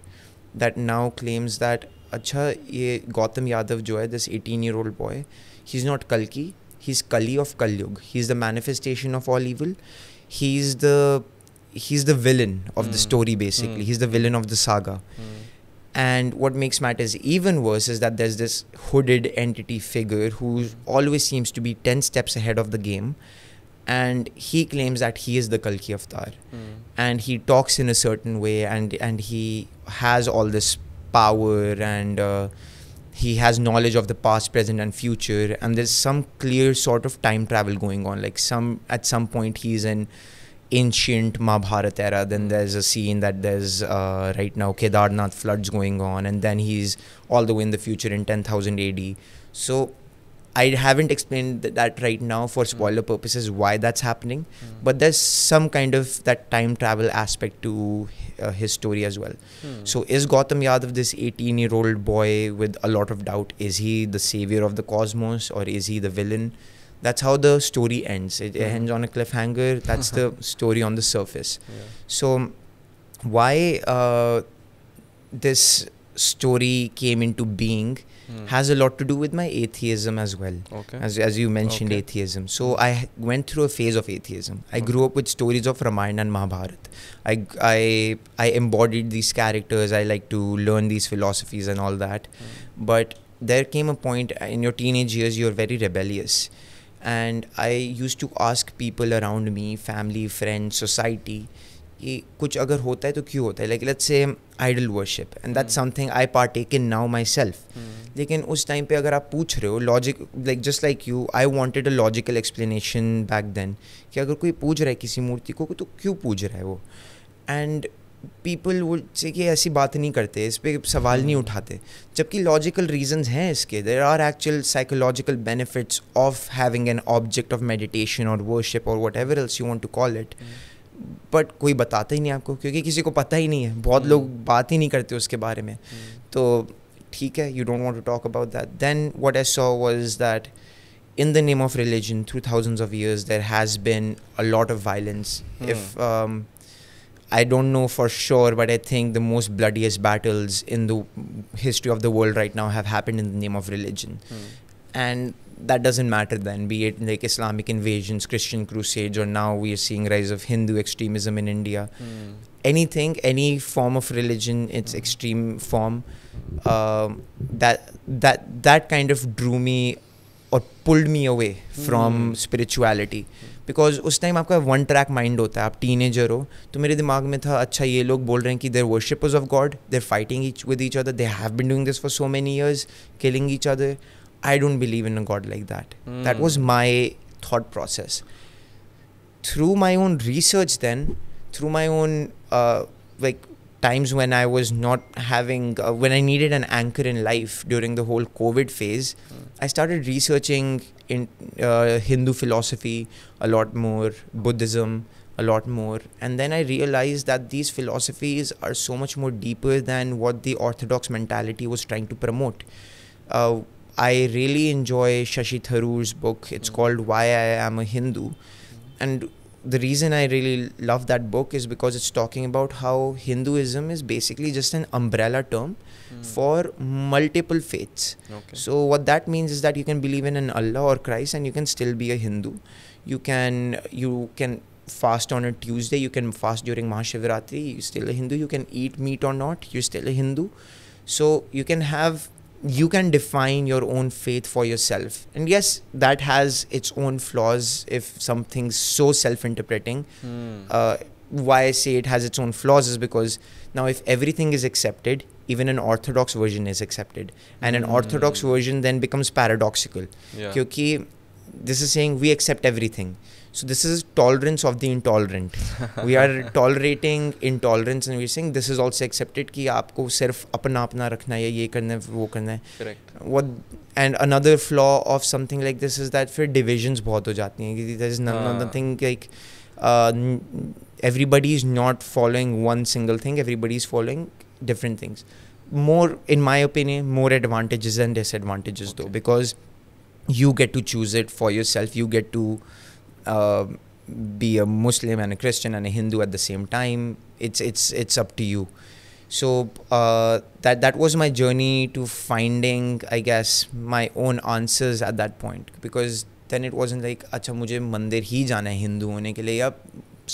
that now claims that अच्छा ये गौतम यादव जो है this eighteen year old boy he's not not he's kali is Kali of Kalyug he is the manifestation of all he's the is the he the the villain of he's the villain of the saga hmm. And what makes matters even worse is that there's this hooded entity figure who always seems to be 10 steps ahead of the game and he claims that he is the Kalki Avatar, mm. and he talks in a certain way, and and he has all this power, and uh, he has knowledge of the past, present, and future, and there's some clear sort of time travel going on. Like some at some point he's in ancient Mahabharata era. Then hmm. there's a scene that there's uh, right now Kedarnath floods going on, and then he's all the way in the future in 10,000 AD. So I haven't explained th that right now for hmm. spoiler mm. purposes why that's happening, mm. but there's some kind of that time travel aspect to uh, his story as well. Mm. So is Gotham Yadav this 18-year-old boy with a lot of doubt? Is he the savior of the cosmos or is he the villain? That's how the story ends. It, it hmm. ends on a cliffhanger. That's the story on the surface. Yeah. So um, why uh, this story came into being? mm. has a lot to do with my atheism as well. Okay. As, as you mentioned, okay. atheism. So I went through a phase of atheism. I okay. Hmm. grew up with stories of Ramayana and Mahabharata. I, I, I embodied these characters. I like to learn these philosophies and all that. Mm. But there came a point uh, in your teenage years, you're very rebellious. And I used to ask people around me, family, friends, society, कि कुछ अगर होता है तो क्यों होता है like let's say idol worship and that something I partake in now myself लेकिन उस टाइम पे अगर आप पूछ रहे हो logic like just like you I wanted a logical explanation back then कि अगर कोई पूज रहा है किसी मूर्ति को तो क्यों पूज रहा है वो एंड पीपल वो से कि ऐसी बात नहीं करते इस पर सवाल नहीं hmm. उठाते जबकि लॉजिकल रीजन हैं इसके there are actual psychological benefits of having an object of meditation और वर्शिप और whatever else you want to call it but कोई बताता ही नहीं आपको क्योंकि किसी को पता ही नहीं है बहुत हम्म। लोग बात ही नहीं करते उसके बारे में हम्म। तो ठीक है you don't want to talk about that then what's so was that in the name of religion through thousand of years there has been a lot of violence if I don't know for sure but I think the most bloodiest battles in the history of the world right now have happen in the name of religion and that doesn't matter then, be it like Islamic invasions, Christian crusades, or now we are seeing rise of Hindu extremism in India. Mm. Anything, any form of religion, its extreme form, um, that that that kind of drew me or pulled me away away from spirituality. Because उस time आपका one track mind होता है आप tin ager हो तो मेरे दिमाग में था अच्छा ये लोग बोल रहे हैं कि their worship of God they're fighting each with each other they have been doing this for so many years killing each other I don't believe in a God like that. Mm. That was hmm. my thought process. Through my own research, then, through my own, uh, like, times when I was not having, uh, when I needed an anchor in life during the whole COVID phase, mm. I started researching in uh, Hindu philosophy a lot more, Buddhism a lot more, and then I realized that these philosophies are so much more deeper than what the orthodox mentality was trying to promote. Uh, I really enjoy Shashi Tharoor's book. It's mm. called Why I Am a Hindu. Mm. And the reason I really love that book is because it's talking about how Hinduism is basically just an umbrella term mm. for multiple faiths. Okay. So, what that means is that you can believe in an Allah or Christ and you can still be a Hindu. You can, you can fast on a Tuesday, you can fast during Mahashivratri, you're still a Hindu. You can eat meat or not, you're still a Hindu. So, you can have you can define your own faith for yourself. And yes, that has its own flaws if something's so self interpreting. Mm. Uh, why I say it has its own flaws is because now, if everything is accepted, even an orthodox version is accepted. And an mm. orthodox hmm. version then becomes paradoxical. Yeah. Kyuki, this is saying we accept everything. So this is tolerance of the intolerant. we are tolerating intolerance and we're saying this is also accepted कि आपको सिर्फ अपना अपना रखना है ये करना है वो करना है Correct. What and another flaw of something like this is that फिर divisions बहुत हो जाती there is uh. nothing like uh, everybody is not following one single thing everybody is following different things more in my opinion more advantages than disadvantages okay. though because you get to choose it for yourself you get to be a Muslim and a Christian and a Hindu at the same time. It's it's it's up to you. So uh, that that was my journey to finding, I guess, my own answers at that point. Because then it wasn't like, "Acha, mujhe mandir hi jana है हिंदू होने के लिए या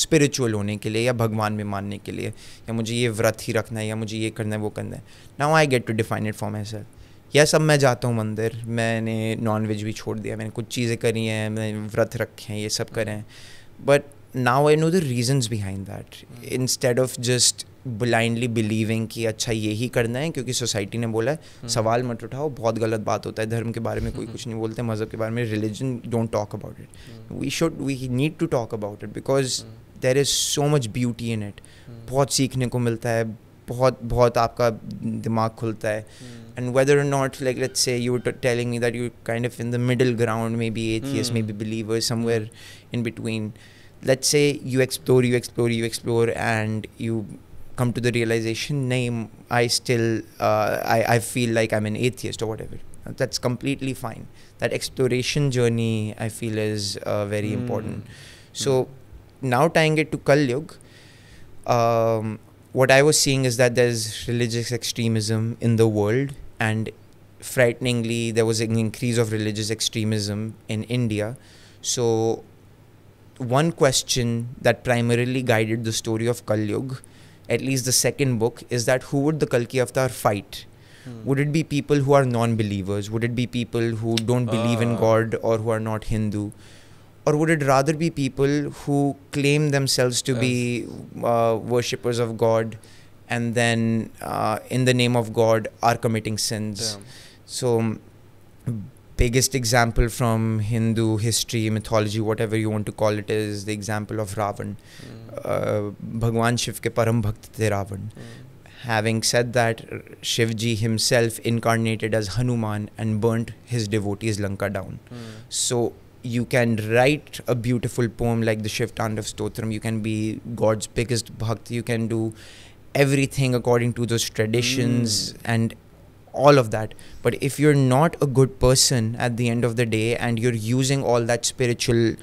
spiritual होने के लिए या भगवान में मानने के लिए या मुझे ये व्रत ही रखना है या मुझे ये करना है वो करना है now I get to define it for my यह सब मैं जाता हूँ मंदिर मैंने नॉनवेज भी छोड़ दिया मैंने कुछ चीज़ें करी हैं मैंने व्रत रखे हैं ये सब hmm. करें but now I know the reasons behind that instead of just blindly believing कि अच्छा यही करना है क्योंकि सोसाइटी ने बोला है hmm. सवाल मत उठाओ बहुत गलत बात होता है धर्म के बारे में कोई hmm. कुछ नहीं बोलते मज़हब के बारे में religion don't talk about it we should we need to talk about it because there is so much beauty in it बहुत सीखने को मिलता है बहुत बहुत आपका दिमाग खुलता है hmm. and whether or not like let's say you were telling me that you're kind of in the middle ground maybe atheist mm. maybe believer somewhere in between let's say you explore you explore you explore and you come to the realization name i still uh, I, I feel like i'm an atheist or whatever that's completely fine that exploration journey i feel is uh, very mm. important hmm. so mm. now tying it to kalyug um, what i was seeing is that there's religious extremism in the world and frighteningly there was an increase of religious extremism in India. So one question that primarily guided the story of Kalyug, at least the second book, is that who would the Kalki Avatar fight? Hmm. Would it be people who are non believers? Would it be people who don't believe uh. in ah. God or who are not Hindu? Or would it rather be people who claim themselves to be uh, worshippers of God and then uh, in the name of God are committing sins. Yeah. So, biggest example from Hindu history, mythology, whatever you want to call it, is the example of Ravan. Mm. Uh, Bhagwan Shiv ke param bhakt the Ravan. Mm. Having said that, Shivji himself incarnated as Hanuman and burnt his devotees Lanka down. Mm. So you can write a beautiful poem like the Shiv Tandav Stotram. You can be God's biggest bhakt. You can do everything according to those traditions mm. and all of that but if you're not a good person at the end of the day and you're using all that spiritual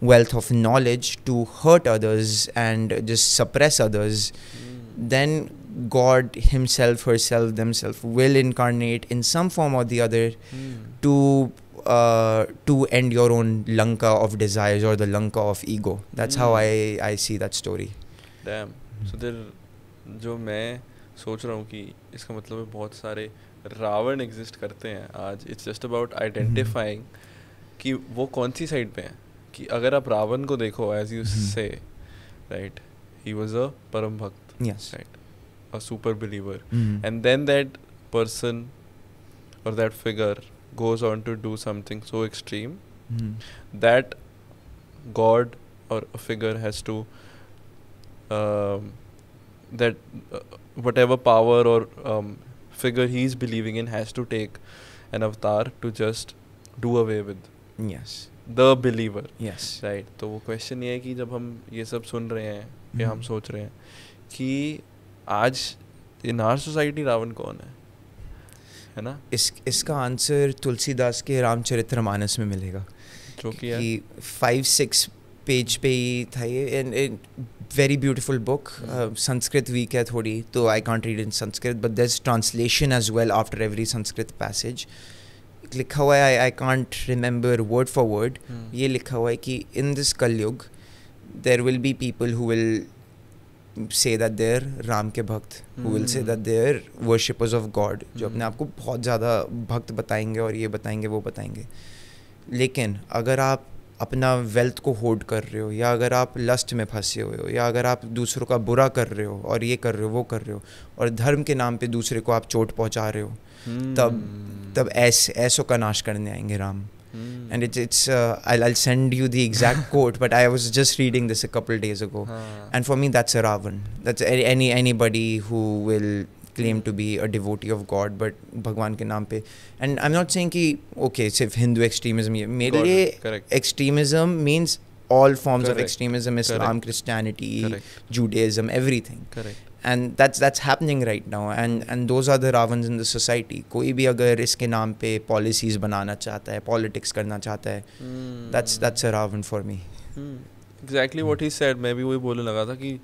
wealth of knowledge to hurt others and just suppress others mm. then god himself herself themselves will incarnate in some form or the other mm. to uh, to end your own lanka of desires or the lanka of ego that's mm. how hmm. i i see that story damn so there जो मैं सोच रहा हूँ कि इसका मतलब है बहुत सारे रावण एग्जिस्ट करते हैं आज इट्स जस्ट अबाउट आइडेंटिफाइंग कि वो कौन सी साइड पे हैं कि अगर आप रावण को देखो as you say right he was a परम भक्त right a super believer and then that person और that figure goes on to do something so extreme that God और figure has to that uh, whatever power or um, figure he's believing in has to take an avatar to just do away with. Yes. The believer yes right तो वो question ये है कि जब हम ये सब सुन रहे हैं mm-hmm. या हम mm-hmm. सोच रहे हैं कि आज इन आर सोसाइटी रावण कौन है है ना इस इसका आंसर तुलसीदास के रामचरित्र मानस में मिलेगा जो कि फाइव सिक्स पेज पे ही था ये and very beautiful book Sanskrit weak है थोड़ी तो I can't read in Sanskrit but this translation as well after every Sanskrit passage लिखा हुआ है I can't remember word for word ये लिखा हुआ है कि in this Kalyug there will be people who will say that they're Ram के भक्त who will say that they're worshippers of God जो hmm. अपने आप को बहुत ज़्यादा भक्त बताएंगे और ये बताएंगे वो बताएंगे लेकिन अगर आप अपना वेल्थ को होल्ड कर रहे हो या अगर आप लस्ट में फंसे हुए हो या अगर आप दूसरों का बुरा कर रहे हो और ये कर रहे हो वो कर रहे हो और धर्म के नाम पे दूसरे को आप चोट पहुंचा रहे हो तब hmm. तब ऐस ऐसों का नाश करने आएंगे Ram and it's it's I I send you the exact quote but I was just reading this couple days ago and for me that's a Ravan that's any anybody who will claim to be a devotee of God but भगवान के नाम पे and I am not saying कि okay सिर्फ Hindu extremism मेरे लिए extremism means all forms of extremism Islam Christianity Judaism every and that's that's happening right now and and those are the Ravan in the society कोई भी अगर इसके नाम पे पॉलिसीज बनाना चाहता है पॉलिटिक्स करना चाहता है that's that's a Ravan for me exactly what he said मैं भी वही बोलने लगा था कि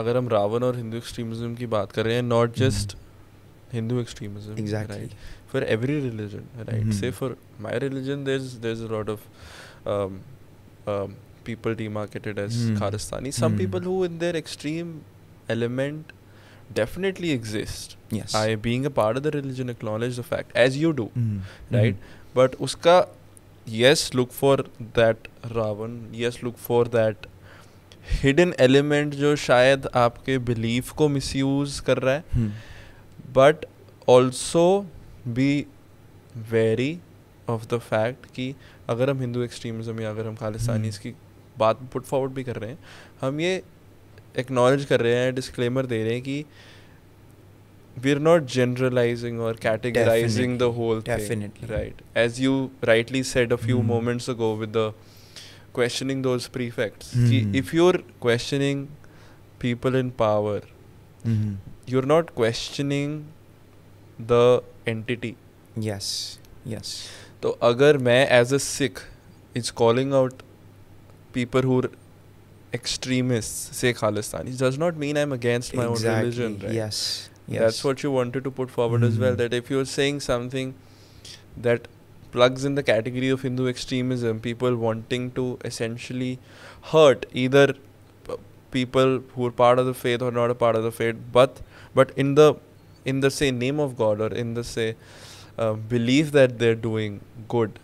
अगर हम रावण और हिंदू एक्सट्रीमिज्म की बात कर रहे हैं not just Hindu extremism exactly for every religion right से for my religion there is there is a lot of people demarcated as mm. Kharistani. Some mm. people who, in their extreme element, definitely exist. Yes. I, being a part of the religion, acknowledge the fact, as you do, mm. right? But uska, yes, look for that Ravan, yes, look for that hidden element जो शायद आपके belief को miss कर रहा है but also be wary of the fact कि अगर हम हिंदू एक्सट्रीमिज़म या अगर हम खालिस्तानी हम्म। की बात पुट फॉरवर्ड भी कर रहे हैं हम ये एक्नॉलेज कर रहे हैं डिस्क्लेमर दे रहे हैं कि वी आर नॉट जनरलाइजिंग और categorising the whole right as you rightly said a few moments ago with the questioning those prefects. Mm. See, if you're questioning people in power, mm. you're not questioning the entity. Yes, yes. तो अगर as a Sikh, is calling out people who are extremists say Khalistani does not mean I'm against my exactly. own religion, right? Yes. yes. That's what you wanted to put forward mm-hmm. as well. Hmm. That if you're saying something that plugs in the category of Hindu extremism, people wanting to essentially hurt either people who are part of the faith or not a part of the faith, but but in the in the say name of God or in the say uh, belief that they're doing good,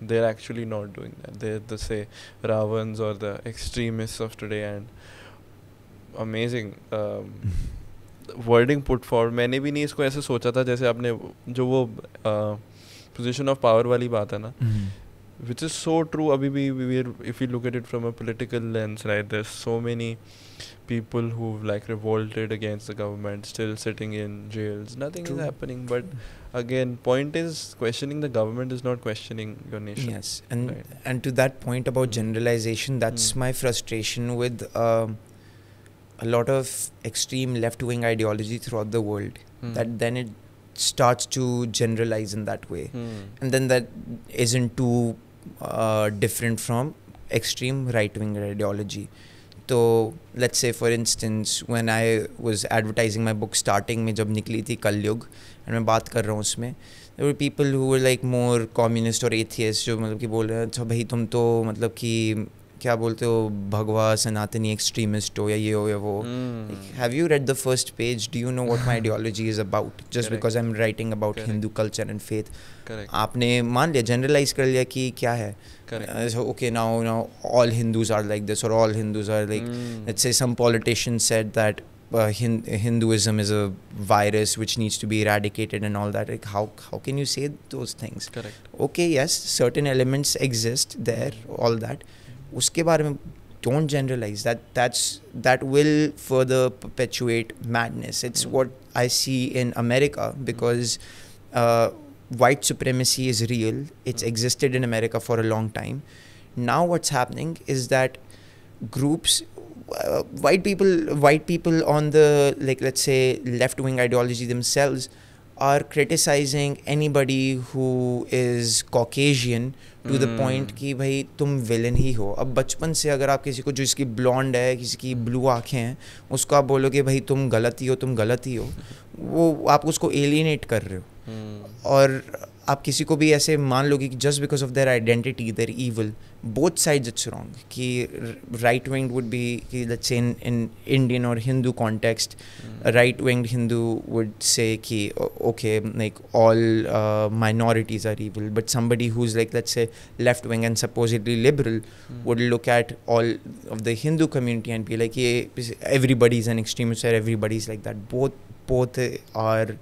they're actually not doing that. They're the say Ravans or the extremists of today and amazing. Um, wording put for मैंने भी नहीं इसको ऐसे सोचा था जैसे आपने जो वो uh, पोजिशन ऑफ पावर वाली बात है ना विच इज़ सो ट्रू अभी we're if you look at it from a political lens, right There's so many people who've like revolted against the government still sitting in jails nothing is happening but again point is questioning the government is not questioning your nation yes and and to that point about mm. generalization that's mm. my frustration with um, a lot of extreme left wing ideology throughout the world mm. that then it starts to generalize in that way mm. and then that isn't too uh, different from extreme right wing ideology तो let's say for instance when I was advertising my book starting में जब निकली थी कलयुग and मैं बात कर रहा हूँ उसमें there people who like more communist और एथियस्ट जो मतलब कि बोल रहे हैं अच्छा भाई तुम तो मतलब कि क्या बोलते हो भगवा सनातनी एक्सट्रीमिस्ट हो या ये हो या वो have you read the first page do you know what my ideology is about just because I am writing about Hindu culture and faith आपने मान लिया जनरलाइज कर लिया कि क्या है okay now now all Hindus are like this और all Hindus are like it's a some politician said that Hinduism is a virus which needs to be eradicated and all that like how how can you say those things okay yes certain elements exist there all that में don't generalize that that's that will further perpetuate madness it's hmm. what i see in america because uh, white supremacy is real it's hmm. existed in america for a long time now what's happening is that groups uh, white people white people on the like let's say left wing ideology themselves criticising anybody who is Caucasian to the point कि भाई तुम villain ही हो अब बचपन से अगर आप किसी को जो इसकी ब्लॉन्ड है किसी की ब्लू आँखें हैं उसको आप बोलोगे भाई तुम गलत ही हो तुम गलत ही हो वो आप उसको एलिनेट कर रहे हो hmm. और आप किसी को भी ऐसे मान लोगे कि just because of their identity they're evil both sides it's wrong कि राइट विंग वुड बी कि let's say in in Indian और Hindu context right wing Hindu would say कि okay like all minorities are evil but somebody who is like let's say left wing and supposedly liberal would look at all of the Hindu community and be like ये everybody is an extremist everybody is like that both both are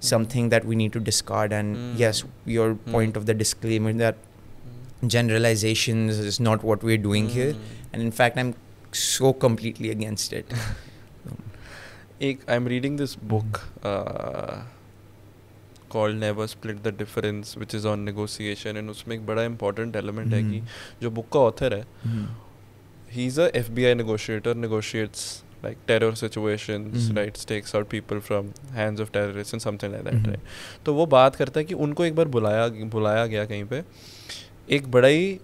something that we need to discard. And mm. yes, your mm. point of the disclaimer that generalizations is not what we're doing mm. here. And in fact, I'm so completely against it. I'm reading this book uh, called Never Split the Difference, which is on negotiation, and उसमें एक बड़ा important element है कि जो book author है, mm-hmm. he's a FBI negotiator, negotiates like terror situations mm-hmm. right takes out people from hands of terrorists and something like that mm-hmm. right तो वो बात करता है कि उनको एक बार बुलाया बुलाया गया कहीं पे एक बड़ा ही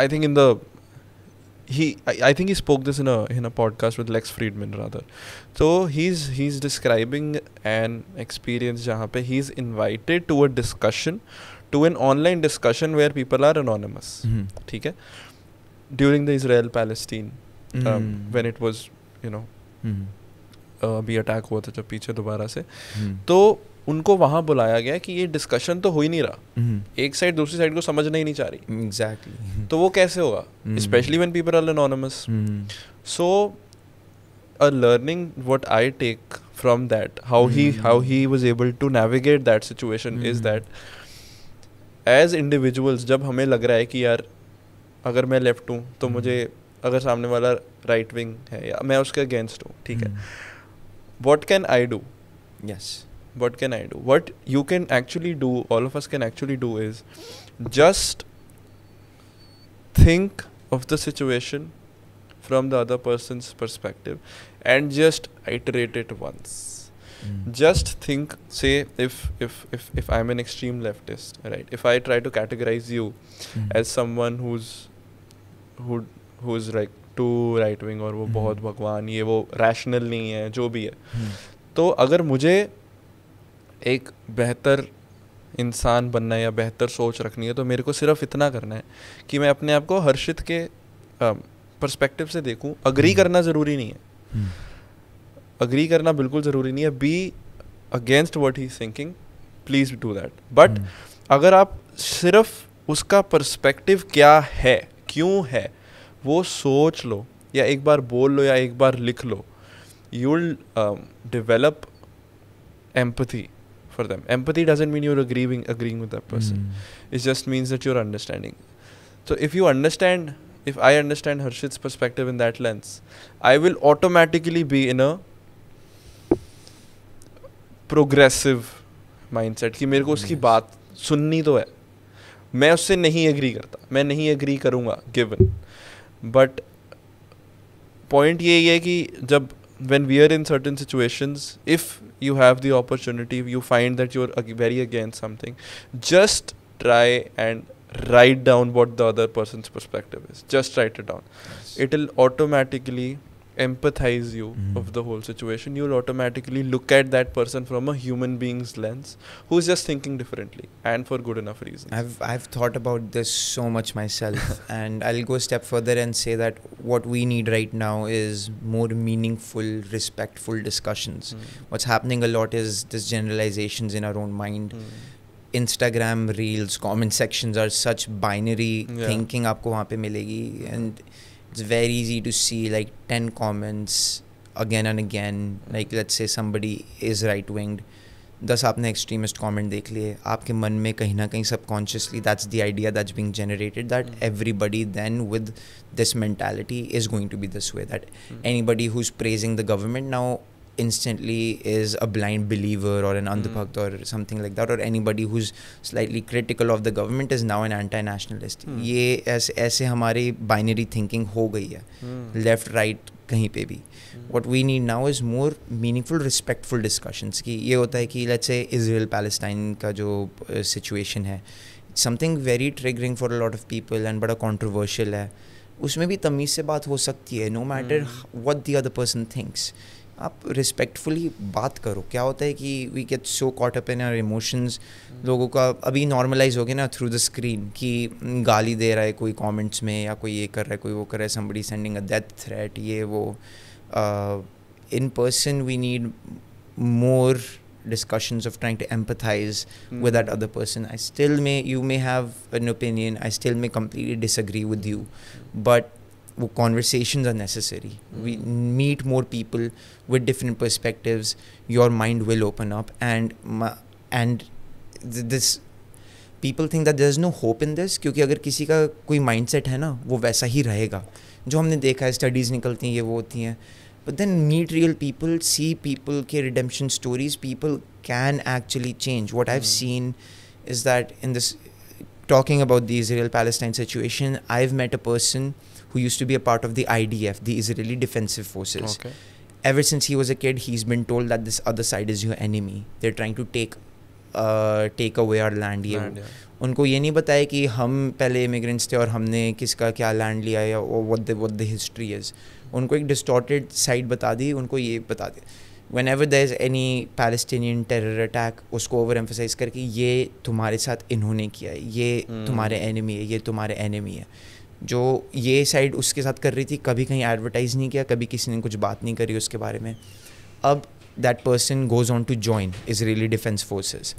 I think in the he I, I think he spoke this in a in a podcast with Lex Friedman rather. So he's he's describing an experience jahan pe he's invited to a discussion to an online discussion where people are anonymous. ठीक mm-hmm. है? During the Israel Palestine when it was you know अभी attack हुआ था जब पीछे दोबारा से hmm. तो उनको वहाँ बुलाया गया कि ये डिस्कशन तो हो ही नहीं रहा hmm. एक साइड दूसरी साइड को समझना ही नहीं चाह रही एग्जैक्टली hmm, तो वो कैसे होगा specially when people are anonymous so a learning what I take from that how he how he he able to navigate that situation is that as individuals जब हमें लग रहा है कि यार अगर मैं लेफ्ट हूँ तो mm. मुझे अगर सामने वाला राइट विंग है या मैं उसके अगेंस्ट हूँ ठीक है what can I do yes what can I do what you can actually do all of us can actually do is just think of the situation from the other person perspective and just iterate it once just think say if if if if I am an extreme leftist right if I try to categorise you as someone who's who is like to right wing और वो बहुत hmm. भगवान ये वो rational नहीं है जो भी है hmm. तो अगर मुझे एक बेहतर इंसान बनना है या बेहतर सोच रखनी है तो मेरे को सिर्फ इतना करना है कि मैं अपने आप को हर्षित के परस्पेक्टिव से देखूं अग्री hmm. करना ज़रूरी नहीं है अग्री करना बिल्कुल ज़रूरी नहीं है be against what he thinking please do that but अगर आप सिर्फ उसका पर्सपेक्टिव क्या है क्यों है वो सोच लो या एक बार बोल लो या एक बार लिख लो you will develop empathy for them empathy doesn't mean you're agreeing agreeing with that person it just means that you're understanding so if you understand if I understand Harshit perspective in that lens I will automatically be in a progressive mind set कि मेरे को उसकी बात सुननी तो है मैं उससे नहीं एग्री करता मैं नहीं एग्री करूँगा गिवन बट पॉइंट यही है कि जब when we are in certain situations if you have the opportunity you find that you're very against something just try and write down what the other person's perspective is just write it down yes. it'll automatically empathize you mm. of the whole situation you'll automatically look at that person from a human being's lens who's just thinking differently and for good enough reasons i've i've thought about this so much myself and i'll go a step further and say that what we need right now is more meaningful respectful discussions mm. what's happening a lot is this generalizations in our own mind mm. Instagram reels comment sections are such binary yeah. thinking आपको वहाँ पे मिलेगी and it's very easy to see like 10 comments again and again like let's say somebody is right winged दस आपने extremist comment देख लिए आपके मन में कहीं ना कहीं subconsciously that's the idea that's being generated that everybody then with this mentality is going to be this way that anybody who is praising the government now instantly is a blind believer or an andhbhakt mm. or something like that or anybody who's slightly critical of the government is now an anti-nationalist mm. ye ऐसे ऐसे हमारी binary thinking ho gayi hai. mm. left right कहीं पे भी what we need now is more meaningful respectful discussions कि ये होता है कि लेट्स से इसराइल पैलेस्टाइन का जो सिचुएशन uh, है something very triggering for lot of people and बड़ा कॉन्ट्रोवर्शियल है उसमें भी तमीज़ से बात हो सकती है no matter what the other person thinks आप रिस्पेक्टफुली बात करो क्या होता है कि we get so caught up in our emotions लोगों का अभी नॉर्मलाइज हो गया ना थ्रू द स्क्रीन कि गाली दे रहा है कोई कमेंट्स में या कोई ये कर रहा है कोई वो कर रहा है somebody sending a death threat ये वो in person we need more discussions of trying to empathize mm. with that other person. I still may, you may have an opinion, I still may completely disagree with you, but conversations are necessary. Mm. We meet more people with different perspectives. Your mind will open up, and and th this people think that there is no hope in this क्योंकि अगर किसी का कोई mind set है ना वो वैसा ही रहेगा जो हमने देखा है स्टडीज़ निकलती हैं ये वो होती हैं but then meet real people see people के redemption stories people can actually change what I've seen is that in this talking about the Israel Palestine situation I have met a person who used to be a part of the IDF, the Israeli Defensive Forces. Okay. Ever since he was a kid, he's been told that this other side is your enemy. They're trying to take uh, take away our land yeah. उनको ये नहीं बताया कि हम पहले immigrants थे और हमने किसका क्या लैंड लिया या what the what the history is उनको एक डिस्टॉर्टेड साइड बता दी उनको ये बता दी whenever the is any Palestinian terror attack उसको ओवर एम्फोसाइज करके ये तुम्हारे साथ इन्होंने किया है ये hmm. तुम्हारे एनिमी है ये तुम्हारे एनिमी है जो ये साइड उसके साथ कर रही थी कभी कहीं एडवर्टाइज़ नहीं किया कभी किसी ने कुछ बात नहीं करी उसके बारे में अब that person goes on to join Israeli Defense Forces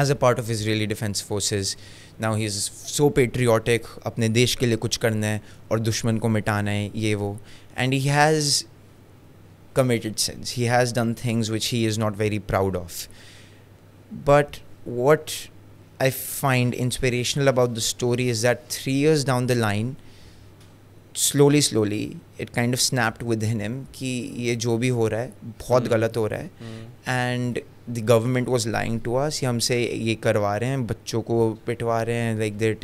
as a part of Israeli Defense Forces now he is so patriotic अपने देश के लिए कुछ करना है और दुश्मन को मिटाना है ये वो and he has committed sins he has done things which he is not very proud of but what I find inspirational about the story is that three years down the line, slowly, slowly, it kind of snapped within him that this is happening, it's very wrong. And the government was lying to us. they're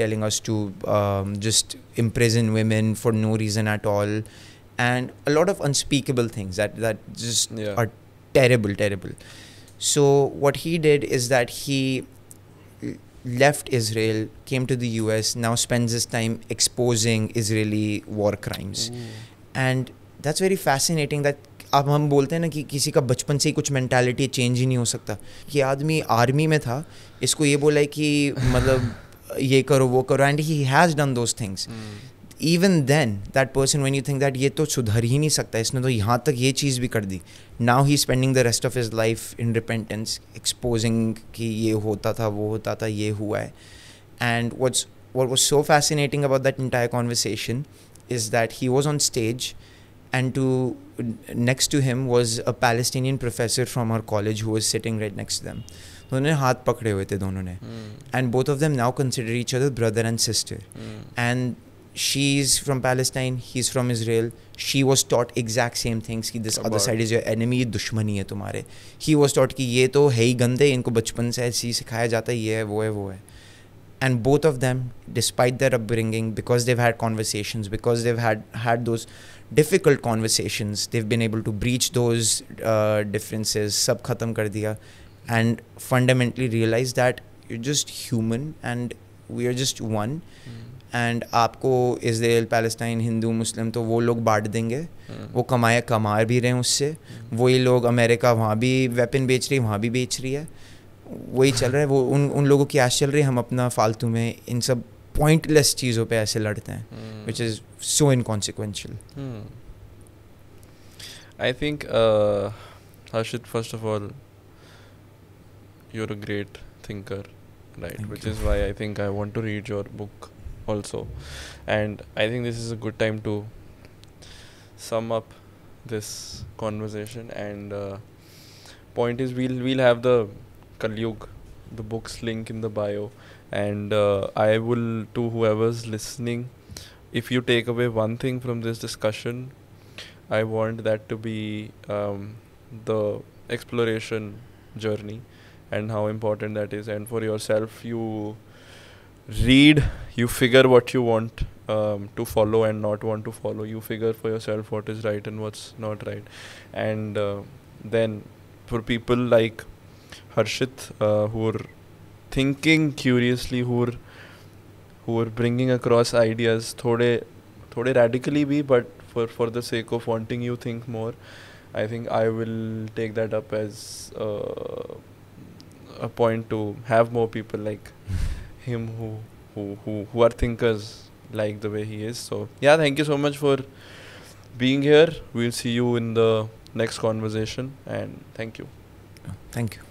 telling us to um, just imprison women for no reason at all. And a lot of unspeakable things that, just are terrible, terrible. So what he did is that he left Israel, came to the US, now spends his time exposing Israeli war crimes. Mm. And that's very fascinating that अब हम बोलते हैं ना कि किसी का बचपन से ही कुछ मैंटेलिटी चेंज ही नहीं हो सकता ये आदमी आर्मी में था इसको ये बोला है कि मतलब ये करो वो करो and he has done those things even then that person when you think that ये तो सुधर ही नहीं सकता इसने तो यहाँ तक ये चीज़ भी कर दी now he spending the rest of his life in repentance exposing कि ये होता था वो होता था ये हुआ है and what's what was so fascinating about that entire conversation is that he was on stage and to next to him was a Palestinian professor from our college who was sitting right next them उन्होंने हाथ पकड़े हुए थे दोनों ने and both of them now consider each other brother and sister and she's from Palestine, he's from Israel. She was taught exact same things कि this other side is your enemy, दुश्मनी है तुम्हारे. He was taught कि ये तो है ही गंदे इनको बचपन से ऐसी सिखाया जाता है ये है वो है वो है. And both of them, despite their upbringing, because they've had conversations, because they've had had those difficult conversations, they've been able to breach those uh, differences, सब खत्म कर दिया, and fundamentally realize that you're just human and we are just one. Mm. And आपको Israel Palestine Hindu Muslim तो वो लोग बांट देंगे हम्म। वो कमाए कमा भी रहे हैं उससे हम्म। वही लोग अमेरिका वहाँ भी वेपन बेच रही है वहाँ भी बेच रही है वही चल रहा है वो उन उन लोगों की आश चल रही है हम अपना फालतू में इन सब पॉइंटलेस चीज़ों पे ऐसे लड़ते हैं which is so inconsequential I think Harshit first of all you're a great thinker right Thank which you. is why i think i want to read also and i think this is a good time to sum up this conversation and uh, point is we'll we'll have the Kali the books link in the bio and uh, i will to whoever's listening if you take away one thing from this discussion i want that to be um, the exploration journey and how important that is and for yourself you read you figure what you want um, to follow and not want to follow you figure for yourself what is right and what's not right and uh, then for people like harshit uh, who are thinking curiously who are who are bringing across ideas thode thode radically be but for for the sake of wanting you think more i think i will take that up as uh, a point to have more people like him who who who, who are thinkers like the way he is. So yeah, thank you so much for being here. We'll see you in the next conversation and thank you. Thank you.